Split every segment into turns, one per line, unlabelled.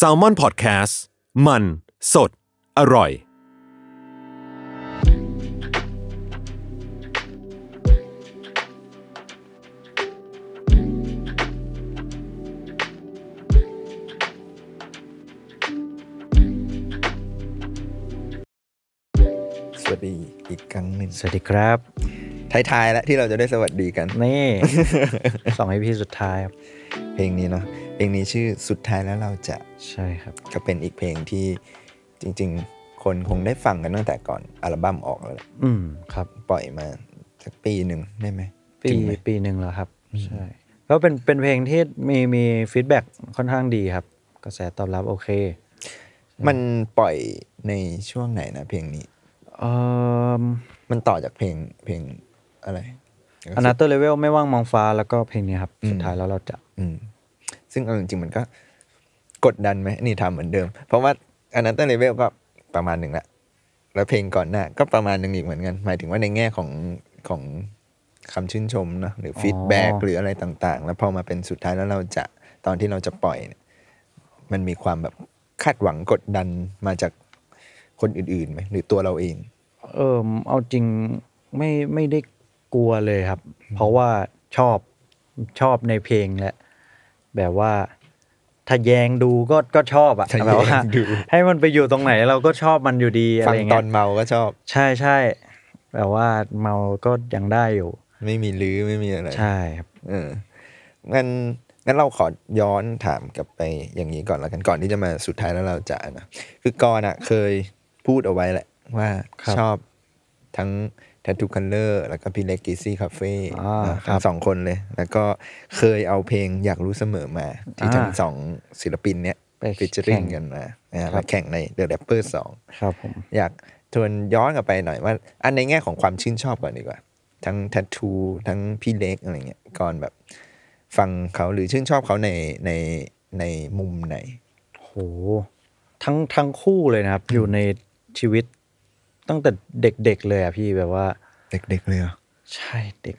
s a l ม o n PODCAST มัน สด อร่อย สวัสดีอีกครั้งหนึ่งสวัสดี
ครับ ท้ายๆ แล้วที่เราจะได้สวัสดีกันนี่สองห้พีสุดท้ายครับเพลงนี้เนาะเพลงนี้ชื่อสุดท้ายแล้วเราจะใช่ครับ ก็เป็นอีกเพลงที่จริงๆ คนคงได้ฟังกันตั้งแต่ก่อนอัลบั้มออกแล้วอืม ครับ ปล่อยมาสักปีหนึ่งได้ไหม ปีปีหนึ่งแล้วครับ ใช่
ก็เป็นเป็นเพลงที่มีมีฟีดแบ็กค
่อนข้างดีครับ กระแสตอบรับโอเค มันปล่อยในช่วงไหนนะเพลงนี้ เออมันต่อจากเพลงเพลงอะไรอนาเตอร์เลเวลไม่ว่างมองฟ้าแล้วก็เพลงนี้ครับ สุดท้ายแล้วเราจะอืมซึ่งเอาจริงๆมันก็กดดันไหมนี่ทำเหมือนเดิม เพราะว่าอันนั้นต้เลเวลก็ประมาณหนึ่งละแล้วเพลงก่อนหน้าก็ประมาณหนึ่งอีกเหมือนกัน หมายถึงว่าในแง่ของของคำชื่นชมนะหรือฟีดแบ็กหรืออะไรต่างๆ แล้วพอมาเป็นสุดท้ายแล้วเราจะตอนที่เราจะปล่อย มันมีความแบบคาดหวังกดดันมาจากคนอื่นๆไหม หรือตัวเราเอง
เออเอาจริงไม่ไม่ได้กลัวเลยครับ เพราะว่าชอบชอบในเพลงแหละแบบว่า ถ้าแยงดูก็ก็ชอบอะแบบว่าให้มันไปอยู่ตรงไหนเราก็ชอบมันอยู่ดีอะไรเงี้ยตอนเ
มาก็ชอบ ใช่ใช่แบบว่าเมาก็ยังได้อยู่ ไม่มีลื้อไม่มีอะไร ใช่ครับ เออ งั้นงั้นเราขอย้อนถามกลับไปอย่างนี้ก่อนแล้วกันก่อนที่จะมาสุดท้ายแล้วเราจะนะ คือกอนอะเคยพูดเอาไว้แหละ ว่าชอบทั้งททูคันเนอร์แล้วก็พี่เล็กกิซี่ คาเฟ่ทั้งสองคนเลย แล้วก็เคยเอาเพลงอยากรู้เสมอมา ที่ทั้งสองศิลปินเนี้ยไปฟิชเชอริงกันมาแข่งในเดอะแรปเปอร์สองอยากชวนย้อนกลับไปหน่อยว่า อันในแง่ของความชื่นชอบก่อนดีกว่า ทั้งแททูทั้งพี่เล็กอะไรเงี้ย ก่อนแบบ ฟังเขาหรือชื่นชอบเขาในในในมุมไหน โห ทั้งทั้งคู่เลยนะครับ อยู่ในชี
วิตตั้งแต่เด็กๆเลยอะพี่แบบว่า เด็กๆเลยอ่ะใช่เด็ก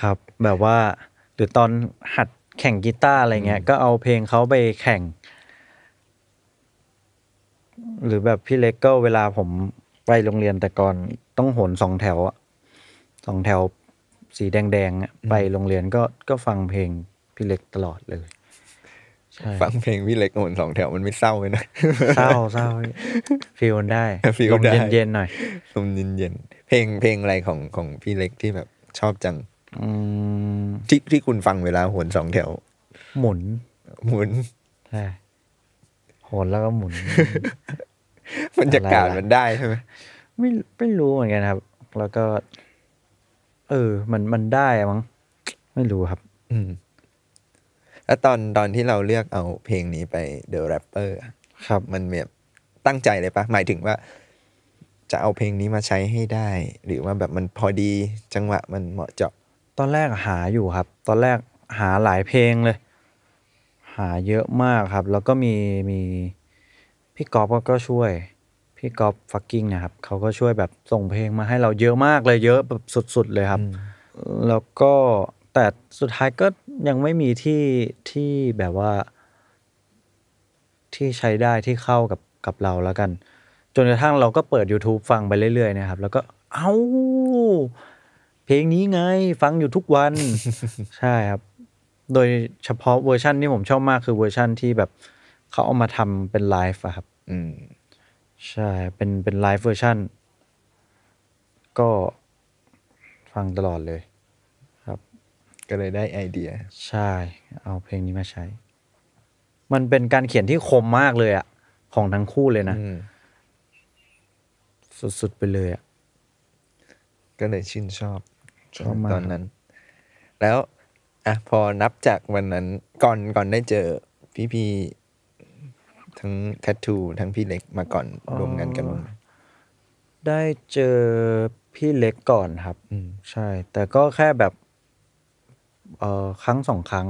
ครับ แบบว่าหรือ ตอนหัดแข่งกีตาร์อะไรเงี้ยก็เอาเพลงเขาไปแข่ง หรือแบบพี่เล็กก็เวลาผมไปโรงเรียนแต่ก่อนต้องโหนสองแถวอะสองแถว สีแดงๆไปโรงเรียนก็ก็ฟังเพลง พี่เล็กตลอดเล
ยฟังเพลงพี่เล็กหนสองแถวมันไม่เศร้าเลยนะเศร้าเศร้าฟีลนได้ฟีลได้เย็น ๆ หน่อยลมเย็นๆเพลงเพลงอะไรของของพี่เล็กที่แบบชอบจังที่ที่คุณฟังเวลาหนสองแถว
หมุน หมุนใช่หนแล้วก็หมุนบรรยากาศมันได้ใช่ไหมไม่ไม่รู้เหมือนกันครับ แล้วก็ เออ มันมันได้มั้งไม่รู้ครับ อืม
แล้วตอนตอนที่เราเลือกเอาเพลงนี้ไป The Rapper ครับมันแบบตั้งใจเลยปะหมายถึงว่า จะเอาเพลงนี้มาใช้ให้ได้ หรือว่าแบบมันพอดีจังหวะมันเหมาะเจาะตอนแรกหาอยู่ครับ ตอนแรกหาหลายเพลงเลย
หาเยอะมากครับ แล้วก็มีมีพี่กอฟก็ช่วยพี่กอฟฟักกิ้งนะครับเขาก็ช่วยแบบส่งเพลงมาให้เราเยอะมากเลยเยอะแบบสุดๆเลยครับ แล้วก็ แต่สุดท้ายก็ยังไม่มีที่ที่แบบว่า ที่ใช้ได้ที่เข้ากับกับเราแล้วกัน จนกระทั่งเราก็เปิด YouTube ฟังไปเรื่อยๆนะครับแล้วก็ เอา้า เพลงนี้ไงฟังอยู่ทุกวัน ใช่ครับ โดยเฉพาะเวอร์ชั่นที่ผมชอบมากคือเวอร์ชั่นที่แบบ เขาเอามาทำเป็นไลฟ์ครับ อืมใช่ เป็นเป็นไลฟ์เวอร์ชั่น ก็ฟังตลอดเลยก็เลยได้ไอเดีย ใช่ เอาเพลงนี้มาใช้ มันเป็นการเขียนที่คมมากเลยอะของทั้งคู่เลยนะ สุดๆไปเลยอะ
ก็เลยชื่นชอบชอบตอนนั้น แล้วอ่ะพอนับจากวันนั้น ก่อนก่อนได้เจอพี่พีทั้งแททูทั้งพี่เล็กมาก่อน รวมงานกัน
ได้เจอพี่เล็กก่อนครับ อืมใช่ แต่ก็แค่แบบครั้งสองครั้ง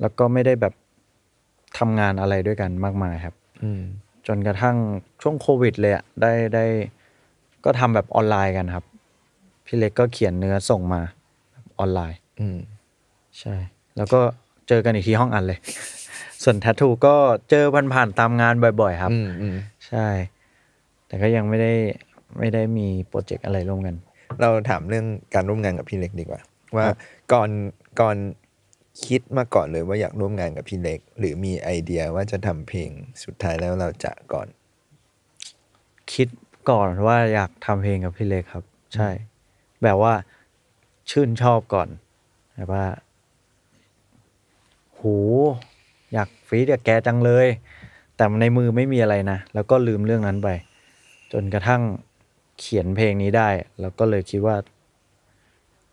แล้วก็ไม่ได้แบบทำงานอะไรด้วยกันมากมายครับจนกระทั่งช่วงโควิดเลยอะได้ได้ก็ทำแบบออนไลน์กันครับ พี่เล็กก็เขียนเนื้อส่งมาออนไลน์ใช่ แล้วก็เจอกันอีกที่ห้องอันเลย ส่วนแททูก็เจอผ่านๆตามงานบ่อยๆ ครับใช่ แต่ก็ยังไม่ได้ไม่ได้มีโปรเจกต์อะไรร่วมกัน
เราถามเรื่องการร่วมงานกับพี่เล็กดีกว่า ว่าก่อนก่อนคิดมาก่อนเลยว่าอยากร่วมงานกับพี่เล็ก หรือมีไอเดียว่าจะทำเพลงสุดท้ายแล้วเราจะก่อน
คิดก่อนว่าอยากทำเพลงกับพี่เล็กครับใช่ แบบว่าชื่นชอบก่อนแบบว่าโหอยากฟีดกับแกจังเลย แต่ในมือไม่มีอะไรนะแล้วก็ลืมเรื่องนั้นไปจนกระทั่งเขียนเพลงนี้ได้แล้วก็เลยคิดว่า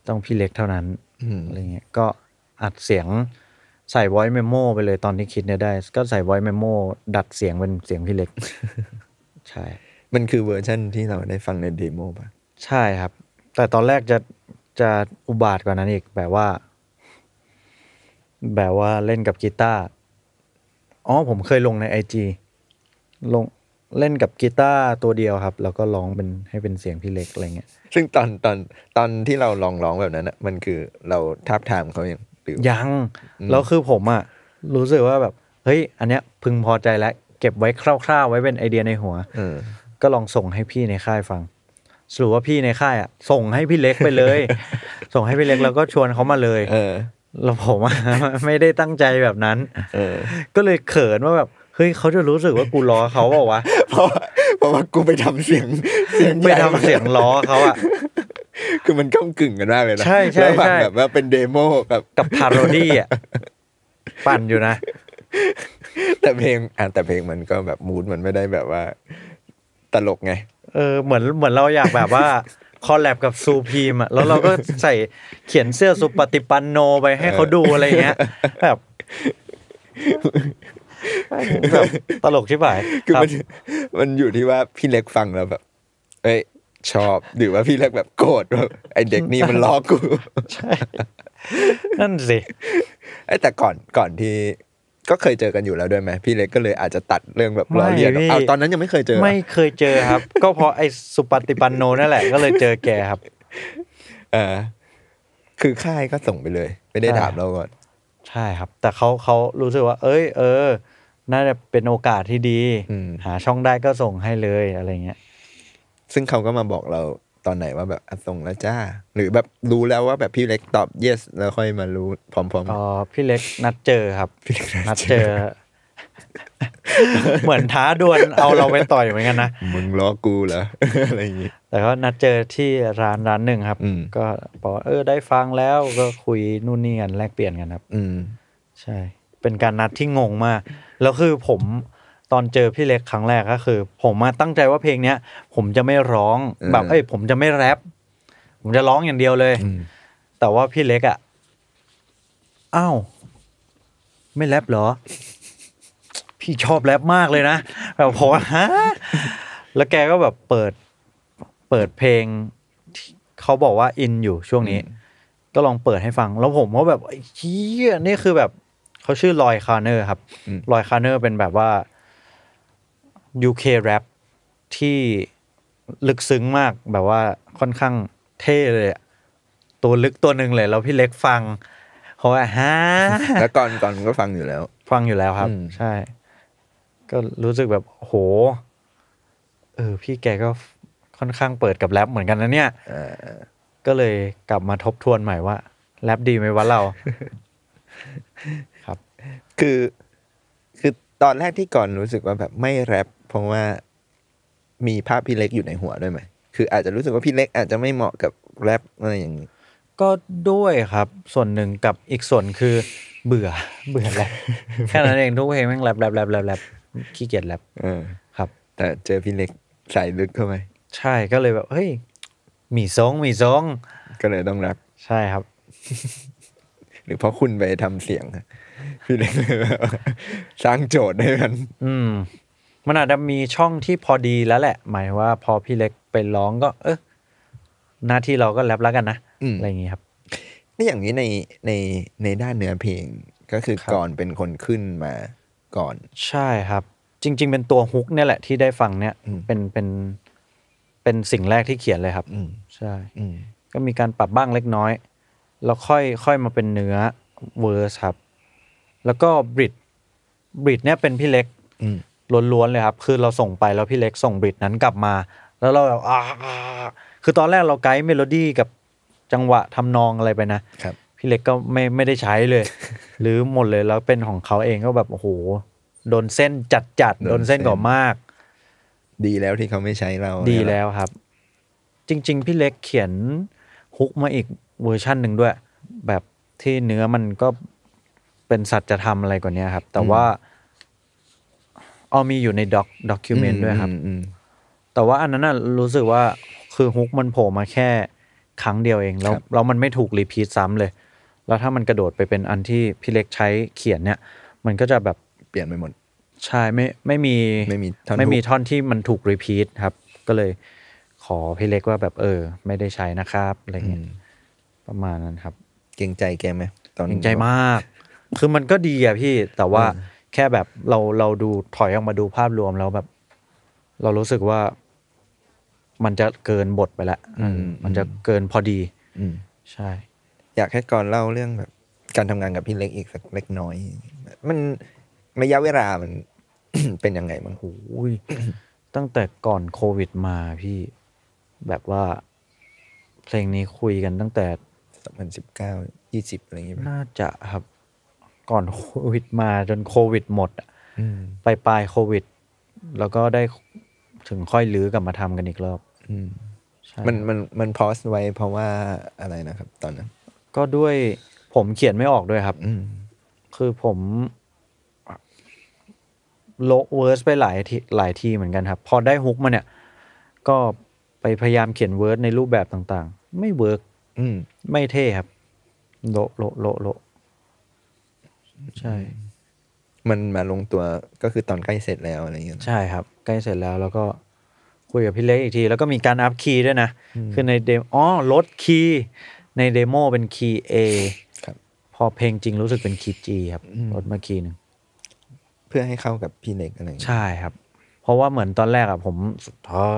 ต้องพี่เล็กเท่านั้นอะไรเงี้ย ก็อัดเสียงใส่ voice memo ไปเลยตอนที่คิดเนี่ยได้ ก็ใส่ voice memo ดัดเสียงเป็นเสียงพี่เล็ก ใช่ มันคือเวอร์ชั่นที่เราได้ฟังในเดโมป่ะ ใช่ครับ แต่ตอนแรกจะจะอุบาทกว่านั้นอีก แบบว่า แบบว่าเล่นกับกีตาร์ อ๋อผมเคยลงในไอจีลงเล่นกับกีตาร์ตัวเดียวครับ แล้วก็ร้องเป็นให้เป็นเสียงพี่เล็กอะไรเงี้ย
ซึ่งตอนตอนตอนที่เราลองร้องแบบนั้นนะมันคือเราทับทามเขาอย่างหรือยัง แล้วคือผมอะ
รู้สึกว่าแบบเฮ้ย อันเนี้ยพึงพอใจแล้วเก็บไว้คร่าวๆ ไว้เป็นไอเดียในหัวก็ลองส่งให้พี่ในค่ายฟัง สรุปว่าพี่ในค่ายอ่ะ ส่งให้พี่เล็กไปเลย ส่งให้พี่เล็กแล้วก็ชวนเขามาเลย เออ เราผมไม่ได้ตั้งใจแบบนั้นเออก็เลยเขินว่าแบบเฮ้ยเขาจะรู้สึกว่ากูล้อเขาเปล่าวะเพราะ
เพราะว่ากูไปทำเสียง เสียงไปทำเสียงล้อเขาอะคือมันก้ากึ่งกันมากเลยนะใช่ใช่ใช่แบบว่าเป็นเดโมกับกับพาโรดี้อ่ะ ปั่นอยู่นะ แต่เพลงอ่าแต่เพลงมันก็แบบมูดมันไม่ได้แบบว่า ตลกไง
เออเหมือนเหมือนเราอยากแบบว่าคอลแลบกับซูพีมอ่ะแล้วเราก็ใส่เขียนเสื้อสุปฏิปันโนไป ให้เขาดูอะไรเงี้ยแบบ
ตลกใช่ไหมคือมันมันอยู่ที่ว่าพี่เล็กฟังแล้วแบบ เอ้ย ชอบหรือว่าพี่เล็กแบบโกรธว่าไอเด็กนี่มันล้อกูใช่นั่นสิไอแต่ก่อนก่อนที่ ก็เคยเจอกันอยู่แล้วด้วยไหมพี่เล็กก็เลยอาจจะตัดเรื่องแบบล้อเลียนเอาตอนนั้นยังไม่เคยเจอ ไม่เคยเจอครับ ก็เพราะไอสุปฏิปันโนนั่นแหละก็เลยเจอแกครับ
เออ คือค่ายก็ส่งไปเลย ไม่ได้ถามเราก่อนใช่ครับ แต่เขาเขารู้สึกว่า เอ้ย เออน่าจะเป็นโอกาสที่ดี หาช่องได้ก็ส่งให
้เลยอะไรเงี้ยซึ่งเขาก็มาบอกเราตอนไหนว่า แบบส่งแล้วจ้า หรือแบบรู้แล้วว่าแบบพี่เล็กตอบ yes แล้วค่อยมารู้พร้อมๆอ๋อพี่เล็กนัดเจอครับพี่เล็กนัดเจอ เหมือนท้าดวลเอาเราไปต่อยเหมือนกันนะมึงล้อกูเหรออะไรอย่างงี้
แต่ก็นัดเจอที่ร้านร้านหนึ่งครับก็บอกเออได้ฟังแล้วก็คุยนู่นนี่กันแลกเปลี่ยนกันครับอืม ใช่เป็นการนัดที่งงมากแล้วคือผมตอนเจอพี่เล็กครั้งแรกก็คือ ผมมาตั้งใจว่าเพลงเนี้ยผมจะไม่ร้อง แบบเอ้ยผมจะไม่แรปผมจะร้องอย่างเดียวเลย แต่ว่าพี่เล็กอ่ะ อ้าวไม่แรปเหรอ พี่ชอบแรปมากเลยนะแบบผมฮะ แล้วแกก็แบบเปิดเปิดเพลงเขาบอกว่าอินอยู่ช่วงนี้ ก็ลองเปิดให้ฟัง แล้วผมก็แบบเฮียนี่คือแบบเขาชื่อลอยคาร์เนอร์ครับลอยคาร์เนอร์เป็นแบบว่า UK rap ที่ลึกซึ้งมากแบบว่าค่อนข้างเท่เลยตัวลึกตัวหนึ่งเลยแล้วพี่เล็กฟังเขาว่าฮะแล้วก่อนก่อนก็ฟังอยู่แล้ว ฟังอยู่แล้วครับ ใช่ ก็รู้สึกแบบโหเออ พี่แกก็ค่อนข้างเปิดกับแรปเหมือนกันนะเนี่ยก็เลย
กลับมาทบทวนใหม่ว่าแรปดีไหมวะเรา ครับคือคือตอนแรกที่ก่อนรู้สึกว่าแบบไม่แรปเพราะว่ามีภาพพี่เล็กอยู่ในหัวด้วยไหมคือ อาจจะรู้สึกว่าพี่เล็กอาจจะไม่เหมาะกับแรปอะไรอย่างนี้ก็ด้วยครับ ส่วนหนึ่งกับอีกส่วนคือเบื่อ เบื่อแร
ปแค่นั้นเองทุกเพลงแม่งแรปแรปแรปแรปแรปขี้เกียจแรปครับ แต่เจอพี่เล็กใส่ลึกเข้าไปใช่ก็เลยแบบ เฮ้ยมีซองมีซองก็
เลยต้องแรปใช่ครับ หรือเพราะคุณไปทำเสียงพี่เล็กสร้างโจทย์ให้มัน อืมมันอาจจะมีช่องที่พอ
ดีแล้วแหละ หมายว่าพอพี่เล็กไปร้องก็เออหน้าที่เราก็แรปแล้วกันนะ
ออะไรอย่างนี้ครับ นี่อย่างนี้ในในในด้านเนื้อเพลงก็คือคก่อนเป็นคนขึ้นมาก่อน ใช่ครับ จริง ๆ เป็นตัวฮุกเนี่ยแหละที่ได้ฟังเนี่ย
เป็นเป็นเป็นสิ่งแรกที่เขียนเลยครับ อืม ใช่ อืมก็มีการปรับบ้างเล็กน้อย แล้วค่อยค่อยมาเป็นเนื้อ เวอร์สครับแล้วก็บริดบริดเนี่ยเป็นพี่เล็กล้วนๆเลยครับ คือเราส่งไปแล้วพี่เล็กส่งบริดนั้นกลับมา แล้วเราแบบอ่าคือตอนแรกเราไกด์เมโลดี้กับจังหวะทำนองอะไรไปนะพี่เล็กก็ไม่ไม่ได้ใช้เลย หรือหมดเลยแล้วเป็นของเขาเองก็แบบโอ้โหโดนเส้นจัดจัดโดนเส้นก่อมาก ดีแล้วที่เขาไม่ใช้เรา ดีแล้วครับ จริง ๆ พี่เล็กเขียนฮุกมาอีกเวอร์ชั่นหนึ่งด้วย แบบที่เนื้อมันก็เป็นสัจธรรมอะไรกว่านี้ครับ แต่ว่าเอามีอยู่ในด็อกด็อกิวเมนต์ด้วยครับแต่ว่าอันนั้นน่ะรู้สึกว่าคือฮุกมันโผล่มาแค่ครั้งเดียวเอง แล้วแล้วมันไม่ถูกรีพีทซ้ำเลย แล้วถ้ามันกระโดดไปเป็นอันที่พี่เล็กใช้เขียนเนี่ย มันก็จะแบบเปลี่ยนไปหมด ใช่ไม่ไม่มีไม่มีท่อนไม่มีท่อนที่มันถูกรีพีทครับ ก็เลย ขอพี่เล็กว่าแบบ เออ ไม่ได้ใช้นะครับอะไรเงี้ยประมาณนั้นครับ เก่งใจแกไหมตอนเก่งใจมากคือมันก็ดีอะพี่แต่ว่าแค่แบบเราเราดูถอยออกมาดูภาพรวมแล้วแบบ เรารู้สึกว่ามันจะเกินบทไปละมันจะเกินพอดี อื
ใช่ อยากให้ก่อนเล่าเรื่องแบบการทำงานกับพี่ เล็กอีกสักเล็กน้อย มันระยะเวลามันเป็นยังไงมันหูยตั้งแต่
ก่อนโควิดมาพี่แบบว่าเพลงนี้คุยกันตั้งแต่สองพันสิบเก้ายี่สิบอะไรอย่างเงี้ยน่าจะครับก่อนโควิดมาจนโควิดหมดปลายปลายโควิด แล้วก็ได้ถึงค่อยลื้อกลับมาทำกันอีกรอบ
มันมันมันพอสไว้เพราะว่าอ
ะไรนะครับตอนนั้น ก็ด้วยผมเขียนไม่ออกด้วยครับคือผมโลเวิร์สไปหลายทีหลายทีเหมือนกันครับ พอได้ฮุกมาเนี่ย ก็ไปพยายามเขียนเวิร์สในรูปแบบต่างๆ ไม่เวิร์ก
ไม่เท่ครับ โลโลโลโลใช่ มันมาลงตัวก็คือตอนใกล้เสร็จแล้วอะไรอย่างเงี้ยใช่ครับ ใกล้เสร็จแล้วแล้วก็
คุยกับพี่เล็กอีกทีแล้วก็มีการอัพคีย์ด้วยนะคือในเดมอ๋อลดคีย์ในเดโมเป็นคีย์เอครับ พอเพลงจริงรู้สึกเป็นคีย์จีครับ ลดมาคีย์หนึ่งเพื่อให้เข้ากับพี่เล็กอะไรใช่ครับ เพราะว่าเหมือนตอนแรกอะผม สุดท้าย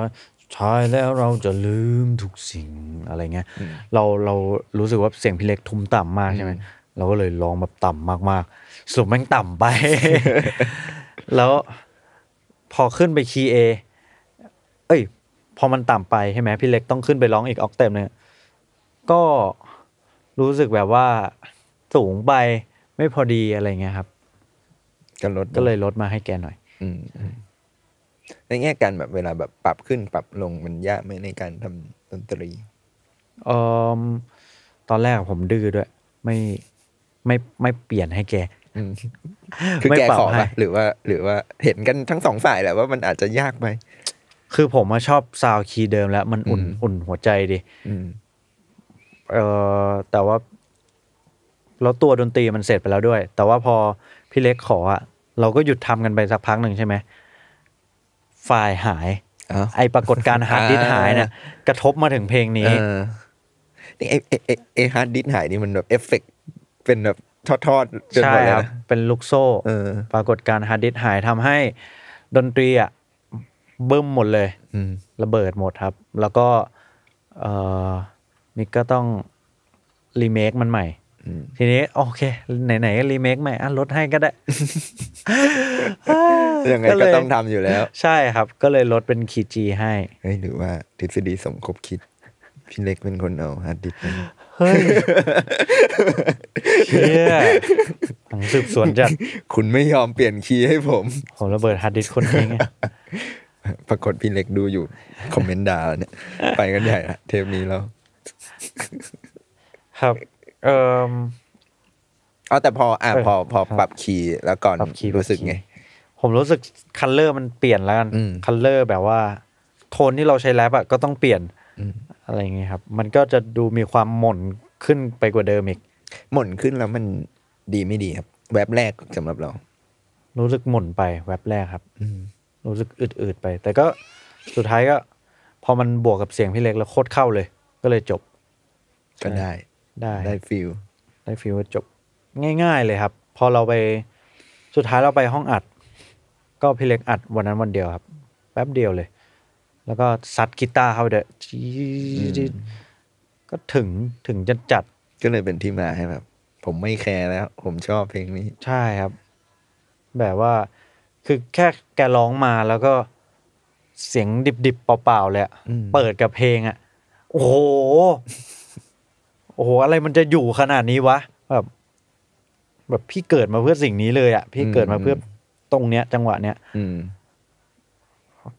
ใช่แล้วเราจะลืมทุกสิ่งอะไรเงี้ย เราเรารู้สึกว่าเสียงพี่เล็กทุ้มต่ำมากใช่ไหมเราก็เลยร้องแบบต่ำมากๆ สุดแม่งต่ำไป แล้วพอขึ้นไปคีย์เอเอ้ย พอมันต่ำไปใช่ไหมพี่เล็กต้องขึ้นไปร้องอีกออกเต็มเนี่ยก็รู้สึกแบบว่าสูงไปไม่พอดีอะไรเงี้ยครับก็ลดก็เลยลดมาให้แกหน่อย
อืมในแง่การแบบเวลาแบบปรับขึ้นปรับลงมันยากไหมในการทำดนตรี
ออตอนแรกผมดื้อด้วย ไม่ไม่ไม่เปลี่ยนให้แก
คือแกขอปะหรือว่า หรือว่าเห็นกันทั้งสองฝ่ายแหละว่ามันอาจจะยากไป
คือผมมาชอบซาวคีเดิมแล้ว มันอุ่นอุ่นหัวใจดีเออแต่ว่าแล้วตัวดนตรีมันเสร็จไปแล้วด้วย แต่ว่าพอพี่เล็กขออ่ะเราก็หยุดทำกันไปสักพักหนึ่งใช่ไหมไฟล์หาย
ไอปรากฏการฮาร์ดดิสหายน่ะ กระทบมาถึงเพลงนี้นี่ไอไอไอฮาร์ดดิสหายนี่มันแบบเอฟเฟกเป็นแบบทอดๆจนหมดเลเป็นลูก
โซ่ปรากฏการฮาร์ดดิสหายทำให้ ดนตรีอ่ะบิ้มหมดเลยระเบิดหมดครับ แล้วก็มิกก็ต้อง รีเมคมันใหม่ทีนี้โอเค ไหนๆก็รีเมคใหม่ อ่ะลดให้ก็ได้
ยังไงก็ต้องทำอยู่แล้ว ใช่ครับ ก็เลยลดเป็นคีจีให้หรือว่าทฤษฎีสมคบคิดพี่เล็กเป็นคนเอาฮาร์ดดิสก์
เฮ้ยเชี่ยหังสืบสวนจัด
คุณไม่ยอมเปลี่ยนคีย์ให้ผม ผมระเบิดฮาร์ดดิสก์คนนี้ไงปรากฏพี่เล็กดูอยู่คอมเมนต์ด่าเนี่ย ไปกันใหญ่ละเทปนี้แล้ว ครับ เออเอาแต่พอ อ่าพอพอปรับคีย
์แล้วก่อนรู้สึกไง ผมรู้สึกคัลเลอร์มันเปลี่ยนแล้วกันคัลเลอร์ แบบว่าโทนที่เราใช้แรปอะก็ต้องเปลี่ยนอะไรเงี้ยครับ มันก็จะดูมีความหม่นขึ้นไปกว่าเดิมอีก หม่นขึ้นแล้วมันดีไม่ดีครับ แว็บแรกสำหรับเรา รู้สึกหม่นไป แว็บแรกครับ อืรู้สึกอืดๆไป แต่ก็สุดท้ายก็ พอมันบวกกับเสียงพี่เล็กแล้วโคตรเข้าเลย ก็เลยจบ ก็ได้ ได้
ได้ฟิลได้ฟิลว่าจบ
ง่าย ๆเลยครับ พอเราไปสุดท้ายเราไปห้องอัด ก็พี่เล็กอัดวันนั้นวันเดียวครับ แป๊บเดียวเลยแล้วก็ซัดกีตาร์เข้าเดะก็ถึงถึงจะจัด ก็เลยเป็นที่มาให้แบบผมไม่แคร์แล้ว ผมชอบเพลงนี้ ใช่ครับ แบบว่า คือแค่แกร้องมาแล้วก็ เสียงดิบๆเปล่าๆเลยเปิดกับเพลงอ่ะ โอ้โห โอ้โหอะไรมันจะอยู่ขนาดนี้วะแบบแบบพี่เกิดมาเพื่อสิ่งนี้เลย
อ่ะ พี่เกิดมาเพื่อตรงเนี้ยจังหวะเนี้ย อื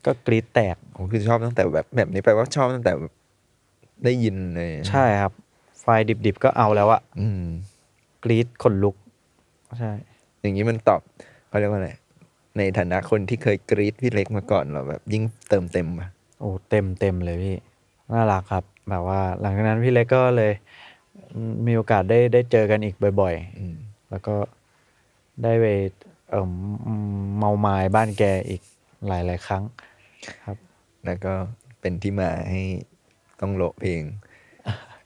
ก็กรีดแตกผมคือชอบตั้งแต่แบบแบบนี้ไปว่าชอบตั้งแต่ได้ยินเลยใช่ครับ ไฟดิบๆก็เอาแล้วอะอืม กรีดขนลุกใช่อย่างนี้มันตอบเขาเรียกว่าอะไรในฐานะคนที่เคยกรีดพี่เล็กมาก่อนเราแบบ ยิ่งเติมเต็มอะโอ้เต็มเต็มเลยพี่น่ารักครับ แบบว่า หลังจากนั้นพี่เล็กก็เลย
มีโอกาสได้ได้เจอกันอีกบ่อยอืๆแล้วก็ได้ไป
เอ่อเมาไม้บ้านแกอีกหลายหลายครั้ง ครับ แล้วก็เป็นที่มาให้ต้องโลเพลง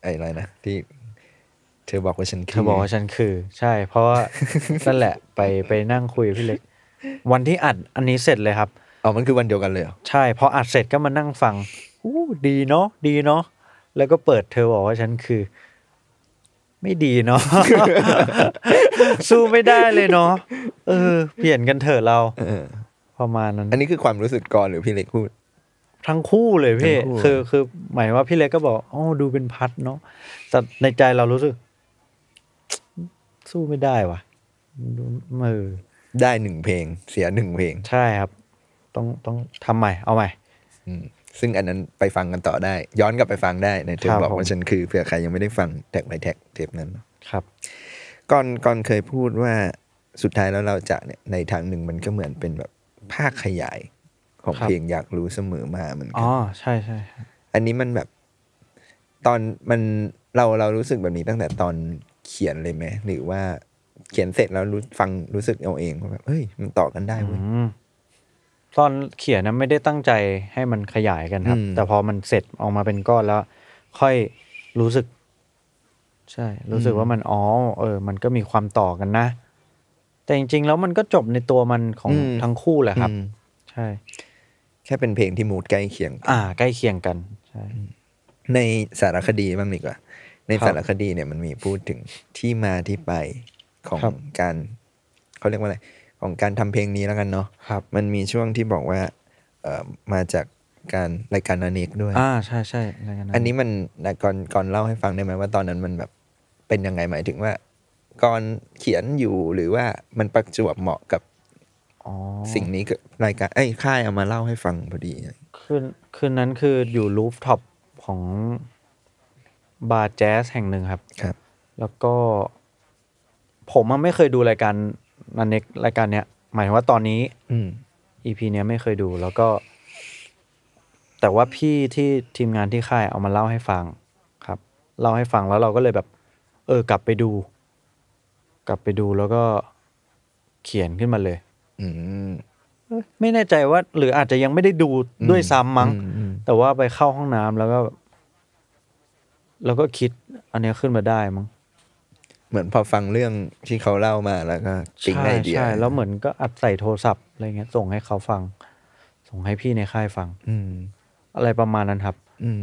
อะไรนะที่เธอบอกว่าฉันคืเธอบอกว่าฉันคือ
ใช่ เพราะว่านั่นแหละไปไปนั่งคุยกับพี่เล็ก วันที่อัด อันนี้เสร็จเลยครับอ๋อมันคือวันเดียวกันเลยเใช่พออัดเสร็จก็มานั่งฟังอู้ดีเนาะดีเนาะแล้วก็เปิดเธอบอกว่าฉันคือ ไม่ดีเนาะสู้ไม่ได้เลยเนาะเออ เปลี่ยนกันเถอะเราประมาณนั้นอันนี้คือความรู้สึกก่อนหรือพี่เล็กพูด ทั้งคู่เลยพี่คือคือหมายว่าพี่เล็กก็บอกอ๋อดูเป็นพัดเนาะแต่ในใจเรารู้สึก สู้ไม่ได้ว่ะมือ
ได้หนึ่งเพลง เสียหนึ่งเพลง ใช่ครับ ต้องต้องทำใหม่เอาใหม่ซึ่งอันนั้นไปฟังกันต่อได้ ย้อนกลับไปฟังได้ในเทปบอกว่าฉัน คือเผื่อใครยังไม่ได้ฟังแท็กไปแท็กเทปนั้นครับ ก่อนก่อนเคยพูดว่าสุดท้ายแล้วเราจะเนี่ยในทางหนึ่งมันก็เหมือนเป็นแบบภาคขยาย ของเพลงอยากรู้เสมอมาเหมือน
กันอ๋อใช่ใช่
อันนี้มันแบบตอนมันเราเรารู้สึกแบบนี้ตั้งแต่ตอนเขียนเลยไหมหรือว่าเขียนเสร็จแล้วรู้ฟังรู้สึกเอาเองว่าแบบเฮ้ย มันต่อกันได้เว้ย
ตอนเขียนนะไม่ได้ตั้งใจให้มันขยายกันครับ แต่พอมันเสร็จออกมาเป็นก้อนแล้วค่อยรู้สึก ใช่ รู้สึกว่ามันอ๋อเออ มันก็มีความต่อกันนะแต่จริง ๆ
แล้วมันก็จบในตัวมันของทั้งคู่แหละครับใช่ แค่เป็นเพลงที่มูดใกล้เคียง อ่า ใกล้เคียงกันใช่ในสารคดีบ้างดีกว่า ในสารคดีเนี่ยมันมีพูดถึงที่มาที่ไปของการเขาเรียกว่าอะไรของการทำเพลงนี้แล้วกันเนาะครับมันมีช่วงที่บอกว่า เอ่อมาจากการรายการอนิเนกด้วยอ่าใช่ใช่รายการอันนี้มันก่อนก่อนเล่าให้ฟังได้ไหมว่า ตอนนั้นมันแบบเป็นยังไงหมายถึงว่ากรเขียนอยู่หรือว่ามันประจวบเหมาะกับสิ่งนี้ก็รายการไอ้ค่ายเอามาเล่าให้ฟังพอดี
คืนคืนนั้นคืออยู่รูฟท็อปของบาร์แจ๊สแห่งหนึ่งครับ ครับ แล้วก็ ผมไม่เคยดูรายการนันเน็ก รายการเนี้ย หมายถึงว่าตอนนี้ อือีพีเนี้ยไม่เคยดู แล้วก็ แต่ว่าพี่ที่ทีมงานที่ค่ายเอามาเล่าให้ฟัง ครับ เล่าให้ฟังแล้วเราก็เลยแบบ เออกลับไปดูกลับไปดูแล้วก็เขียนขึ้นมาเลย อืไม่แน่ใจว่า หรืออาจจะยังไม่ได้ดูด้วยซ้ำมั้งแต่ว่าไปเข้าห้องน้ำแล้วก็ แล้วก็คิด อันนี้ขึ้นมาได้มั้ง เหมือนพอฟังเรื่องที่เขาเล่ามาแล้วก็จริงไอเดียใช่แล้วเหมือนก็อัดใส่โทรศัพท์อะไรเงี้ย ส่งให้เขาฟัง ส่งให้พี่ในค่ายฟัง อืม อะไรประมาณนั้นครับ
อืม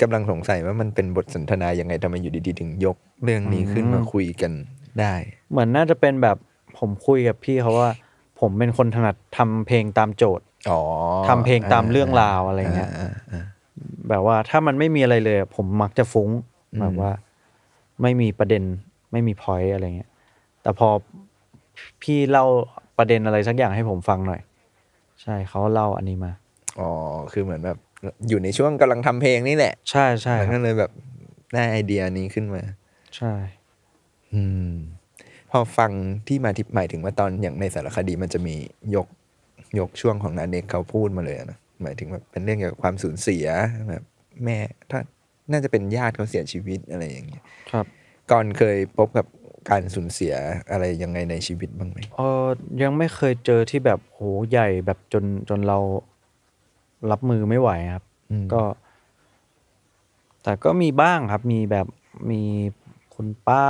กำลังสงสัยว่ามันเป็นบทสนทนายังไงทำไมอยู่ดี ๆ ถึงยกเรื่องนี้ขึ้นมาคุยกันได้
เหมือนน่าจะเป็นแบบผมคุยกับพี่เขาว่า ผมเป็นคนถนัดทำเพลงตามโจทย์ทำเพลงตามเรื่องราวอะไรเงี้ยแบบว่าถ้ามันไม่มีอะไรเลยผมมักจะฟุ้งแบบว่า ไม่มีประเด็นไม่มีพอยอะไรเงี้ยแต่พอพี่เล่าประเด็นอะไรสักอย่างให้ผมฟังหน่อยใช่เขาเล่าอันนี้มา อ๋อ
คือเหมือนแบบ อยู่ในช่วงกำลังทำเพลงนี่แหละ ใช่ใช่นก็เลยแบบได้ไอเดียนี้ขึ้นมาใช่อืมพอฟังที่มาทย์หมายถึงว่าตอนอย่างในสารคดีมันจะมียกยกช่วงของนาเนกเขาพูดมาเลยนะหมายถึงว่าเป็นเรื่องเกี่ยวกับความสูญเสียแบบ แม่ถ้าน่าจะเป็นญาติเขาเสียชีวิตอะไรอย่างเงี้ยครับ ก่อนเคยพบกับการสูญเสียอะไรยังไงในชีวิตบ้างไหมเออยังไม่เคยเจอที่แบบ โหใหญ่แบบจนจนเรา
รับมือไม่ไหว ครับก็ แต่ก็มีบ้างครับ มีแบบมีคุณป้า